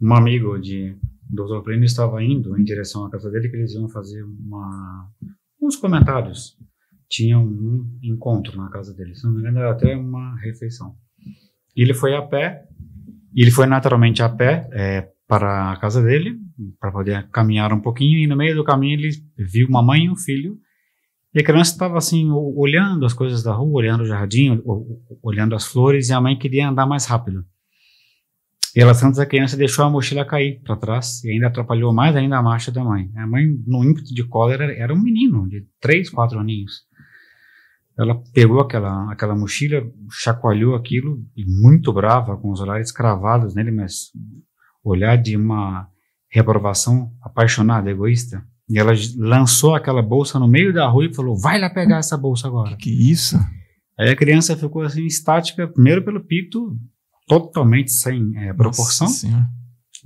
[SPEAKER 3] um amigo de Dr. Plínio estava indo em direção à casa dele que eles iam fazer uma, uns comentários tinha um encontro na casa dele, se não me engano era até uma refeição. E ele foi a pé, ele foi naturalmente a pé é, para a casa dele, para poder caminhar um pouquinho, e no meio do caminho ele viu uma mãe e um filho, e a criança estava assim, olhando as coisas da rua, olhando o jardim, olhando as flores, e a mãe queria andar mais rápido. E ela tantas a criança deixou a mochila cair para trás e ainda atrapalhou mais ainda a marcha da mãe. A mãe, no ímpeto de cólera, era um menino de 3, 4 aninhos ela pegou aquela, aquela mochila, chacoalhou aquilo, e muito brava, com os olhares cravados nele, mas olhar de uma reprovação apaixonada, egoísta. E ela lançou aquela bolsa no meio da rua e falou: Vai lá pegar essa bolsa agora. Que, que isso? Aí a criança ficou assim, estática, primeiro pelo pito, totalmente sem é, proporção.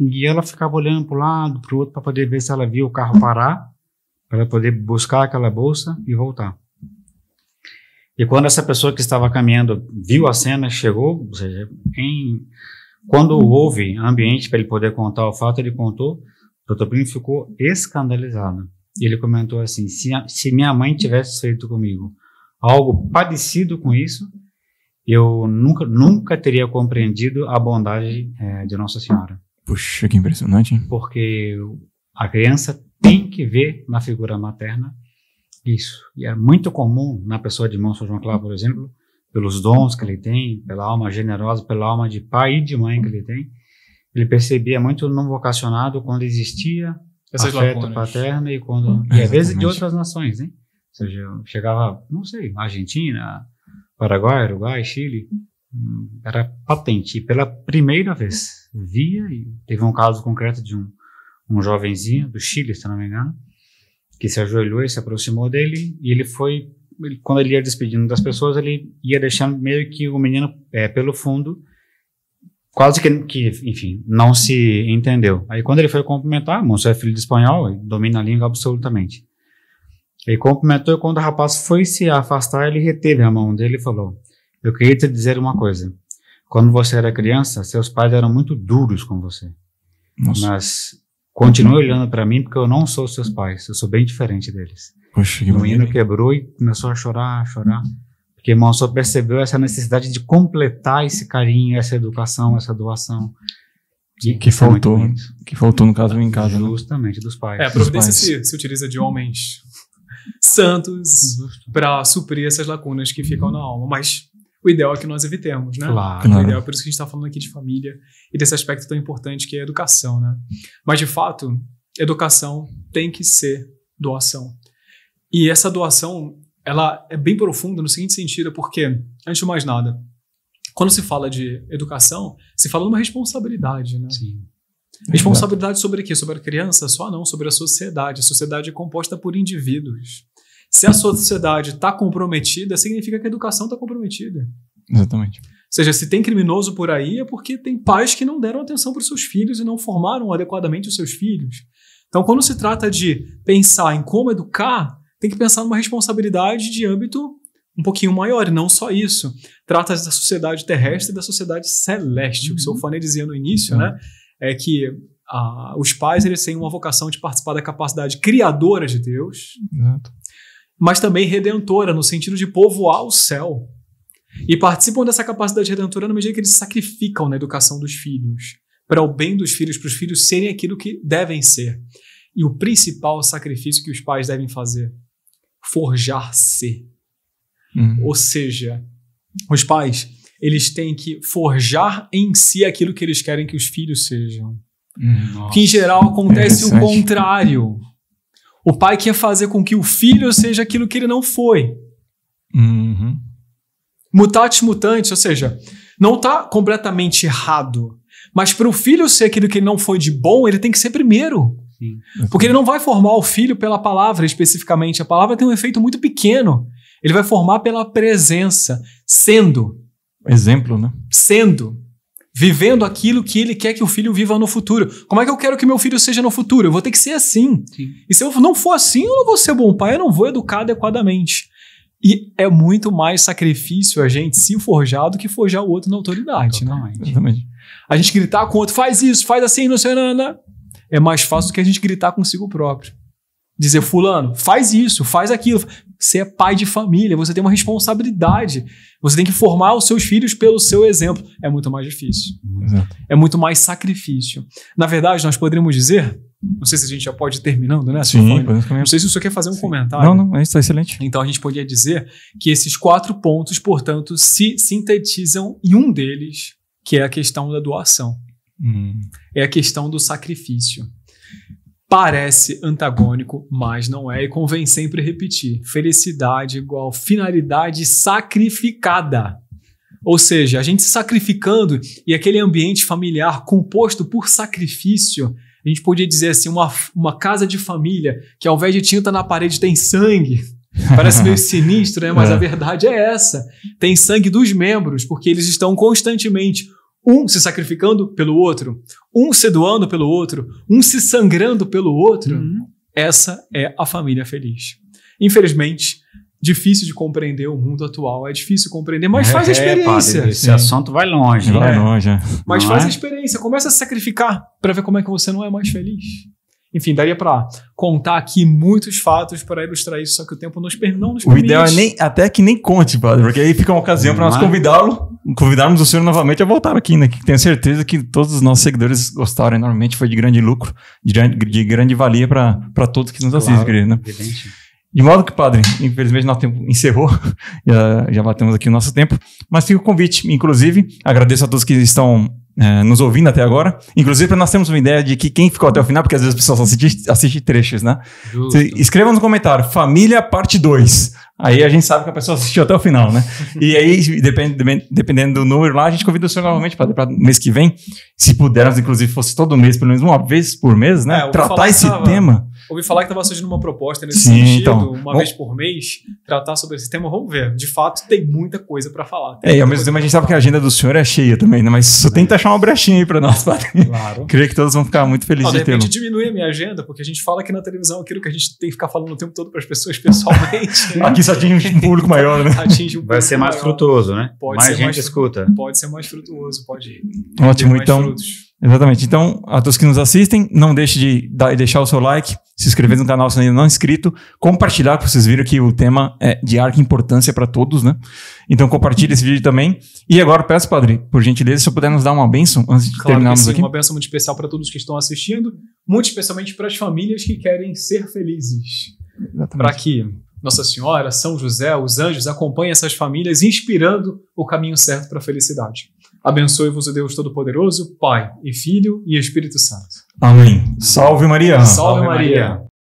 [SPEAKER 3] E ela ficava olhando para um lado, para o outro, para poder ver se ela via o carro parar, para poder buscar aquela bolsa e voltar. E quando essa pessoa que estava caminhando viu a cena, chegou, ou seja, em, quando houve ambiente para ele poder contar o fato, ele contou, o Dr. Plínio ficou escandalizado. Ele comentou assim: se, a, se minha mãe tivesse feito comigo algo parecido com isso, eu nunca, nunca teria compreendido a bondade é, de Nossa Senhora.
[SPEAKER 1] Puxa, que impressionante.
[SPEAKER 3] Porque a criança tem que ver na figura materna isso. E é muito comum na pessoa de irmão João Cláudio, por exemplo, pelos dons que ele tem, pela alma generosa, pela alma de pai e de mãe que ele tem, ele percebia muito não vocacionado quando existia Essas afeto lacunas. paterno e quando e às vezes de outras nações, hein? Né? Ou seja, eu chegava, não sei, Argentina, Paraguai, Uruguai, Chile, hum, era patente. E pela primeira vez via, e teve um caso concreto de um, um jovenzinho do Chile, se não me engano, que se ajoelhou e se aproximou dele, e ele foi, quando ele ia despedindo das pessoas, ele ia deixando meio que o menino é, pelo fundo, quase que, que, enfim, não se entendeu. Aí quando ele foi cumprimentar, ah, moço é filho de espanhol, domina a língua absolutamente. Ele cumprimentou e quando o rapaz foi se afastar, ele reteve a mão dele e falou, eu queria te dizer uma coisa, quando você era criança, seus pais eram muito duros com você. Nossa. Mas Continue olhando para mim porque eu não sou seus pais, eu sou bem diferente deles. Poxa, que o menino maneiro. quebrou e começou a chorar, a chorar. Porque irmão só percebeu essa necessidade de completar esse carinho, essa educação, essa doação. Que,
[SPEAKER 1] que é faltou, que faltou no caso em casa. Né? Justamente, né? dos pais. É, a providência
[SPEAKER 2] se, se utiliza de homens santos para suprir essas lacunas que ficam na alma. Mas o ideal é que nós evitemos, né? Claro. O ideal é por isso que a gente está falando aqui de família e desse aspecto tão importante que é a educação, né? Mas de fato, educação tem que ser doação. E essa doação, ela é bem profunda no seguinte sentido, porque antes de mais nada, quando se fala de educação, se fala de uma responsabilidade, né? Sim. Responsabilidade sobre o quê? Sobre a criança? Só não, sobre a sociedade. A sociedade é composta por indivíduos. Se a sociedade está comprometida, significa que a educação está comprometida. Exatamente seja, se tem criminoso por aí é porque tem pais que não deram atenção para os seus filhos e não formaram adequadamente os seus filhos. Então, quando se trata de pensar em como educar, tem que pensar numa responsabilidade de âmbito um pouquinho maior, e não só isso. Trata da sociedade terrestre e da sociedade celeste. Uhum. O que o seu uhum. Fanny dizia no início, uhum. né? É que ah, os pais eles têm uma vocação de participar da capacidade criadora de Deus, uhum. mas também redentora, no sentido de povoar o céu. E participam dessa capacidade redentora na medida que eles se sacrificam na educação dos filhos, para o bem dos filhos, para os filhos serem aquilo que devem ser. E o principal sacrifício que os pais devem fazer: forjar-se. Uhum. Ou seja, os pais eles têm que forjar em si aquilo que eles querem que os filhos sejam. Nossa, uhum. que em geral acontece o contrário. O pai quer fazer com que o filho seja aquilo que ele não foi. Uhum. Mutatis mutantes, ou seja, não está completamente errado. Mas para o filho ser aquilo que ele não foi de bom, ele tem que ser primeiro. Sim. Porque ele não vai formar o filho pela palavra especificamente. A palavra tem um efeito muito pequeno. Ele vai formar pela presença, sendo. Exemplo, né? Sendo. Vivendo aquilo que ele quer que o filho viva no futuro. Como é que eu quero que meu filho seja no futuro? Eu vou ter que ser assim. Sim. E se eu não for assim, eu não vou ser bom pai, eu não vou educar adequadamente. E é muito mais sacrifício a gente se forjar do que forjar o outro na autoridade, Totalmente. né? Exatamente. A gente gritar com o outro, faz isso, faz assim, não sei, não, É mais fácil do que a gente gritar consigo próprio. Dizer, fulano, faz isso, faz aquilo. Você é pai de família, você tem uma responsabilidade. Você tem que formar os seus filhos pelo seu exemplo. É muito mais difícil. Exato. É muito mais sacrifício. Na verdade, nós poderíamos dizer não sei se a gente já pode ir terminando, né? Sim, Não sei se você quer fazer um Sim. comentário. Não, não, está é excelente. Então a gente podia dizer que esses quatro pontos, portanto, se sintetizam em um deles, que é a questão da doação. Hum. É a questão do sacrifício. Parece antagônico, mas não é, e convém sempre repetir: felicidade igual finalidade sacrificada. Ou seja, a gente se sacrificando e aquele ambiente familiar composto por sacrifício a gente podia dizer assim, uma, uma casa de família que ao invés de tinta na parede tem sangue. Parece meio sinistro, né? Mas é. a verdade é essa. Tem sangue dos membros, porque eles estão constantemente um se sacrificando pelo outro, um se doando pelo outro, um se sangrando pelo outro. Uhum. Essa é a família feliz. Infelizmente, difícil de compreender o mundo atual, é difícil compreender, mas é, faz a experiência. É, padre, esse é. assunto
[SPEAKER 3] vai longe. Vai né? é. longe. Mas não faz é? a
[SPEAKER 2] experiência, começa a se sacrificar para ver como é que você não é mais feliz. Enfim, daria para contar aqui muitos fatos para ilustrar isso, só que o tempo nos não nos permite. O ideal é nem,
[SPEAKER 1] até que nem conte, padre, porque aí fica uma ocasião para nós é? convidá-lo, convidarmos o senhor novamente a voltar aqui, né? Que tenho certeza que todos os nossos seguidores gostaram enormemente, foi de grande lucro, de, de grande valia para todos que nos assistem, claro, querido. Né? Evidente. De modo que, padre, infelizmente nosso tempo encerrou, já, já batemos aqui o nosso tempo, mas fica o convite, inclusive, agradeço a todos que estão é, nos ouvindo até agora. Inclusive, nós temos uma ideia de que quem ficou até o final, porque às vezes as pessoas assistem assiste trechos, né? Justo. Escreva no comentário, família parte 2. Aí a gente sabe que a pessoa assistiu até o final, né? e aí, dependendo do número lá, a gente convida o senhor novamente para mês que vem. Se pudermos, inclusive, fosse todo mês, pelo menos uma vez por mês, né? É, tratar esse tava... tema
[SPEAKER 2] Ouvi falar que estava surgindo uma proposta nesse Sim, sentido, então, uma vez por mês, tratar sobre esse tema. Vamos ver. De fato, tem muita coisa para falar. É, e ao
[SPEAKER 1] mesmo tempo a gente sabe que a agenda do senhor é cheia também, né? Mas só tenta é. achar uma brechinha aí para nós. Pra... Claro. Creio que todos vão ficar muito felizes de, de tê-lo.
[SPEAKER 2] diminui a minha agenda, porque a gente fala aqui na televisão aquilo que a gente tem que ficar falando o tempo todo para as pessoas pessoalmente. Né? aqui só atinge
[SPEAKER 1] um público maior, né? Atinge
[SPEAKER 2] um Vai ser mais maior. frutuoso, né? Pode mais gente mais, escuta. Pode ser mais frutuoso, pode. Ótimo, então.
[SPEAKER 1] Frutos. Exatamente. Então, a todos que nos assistem, não deixe de dar, deixar o seu like, se inscrever no canal se ainda não é inscrito, compartilhar, porque vocês viram que o tema é de arca importância para todos, né? Então, compartilhe esse vídeo também. E agora peço, Padre, por gentileza, se eu puder nos dar uma bênção antes de claro terminarmos sim, aqui. Uma
[SPEAKER 2] bênção muito especial para todos que estão assistindo, muito especialmente para as famílias que querem ser felizes. Para que Nossa Senhora, São José, os anjos acompanhem essas famílias, inspirando o caminho certo para a felicidade. Abençoe-vos o Deus Todo-Poderoso, Pai e Filho e Espírito Santo.
[SPEAKER 1] Amém. Salve Maria. Salve,
[SPEAKER 2] Maria.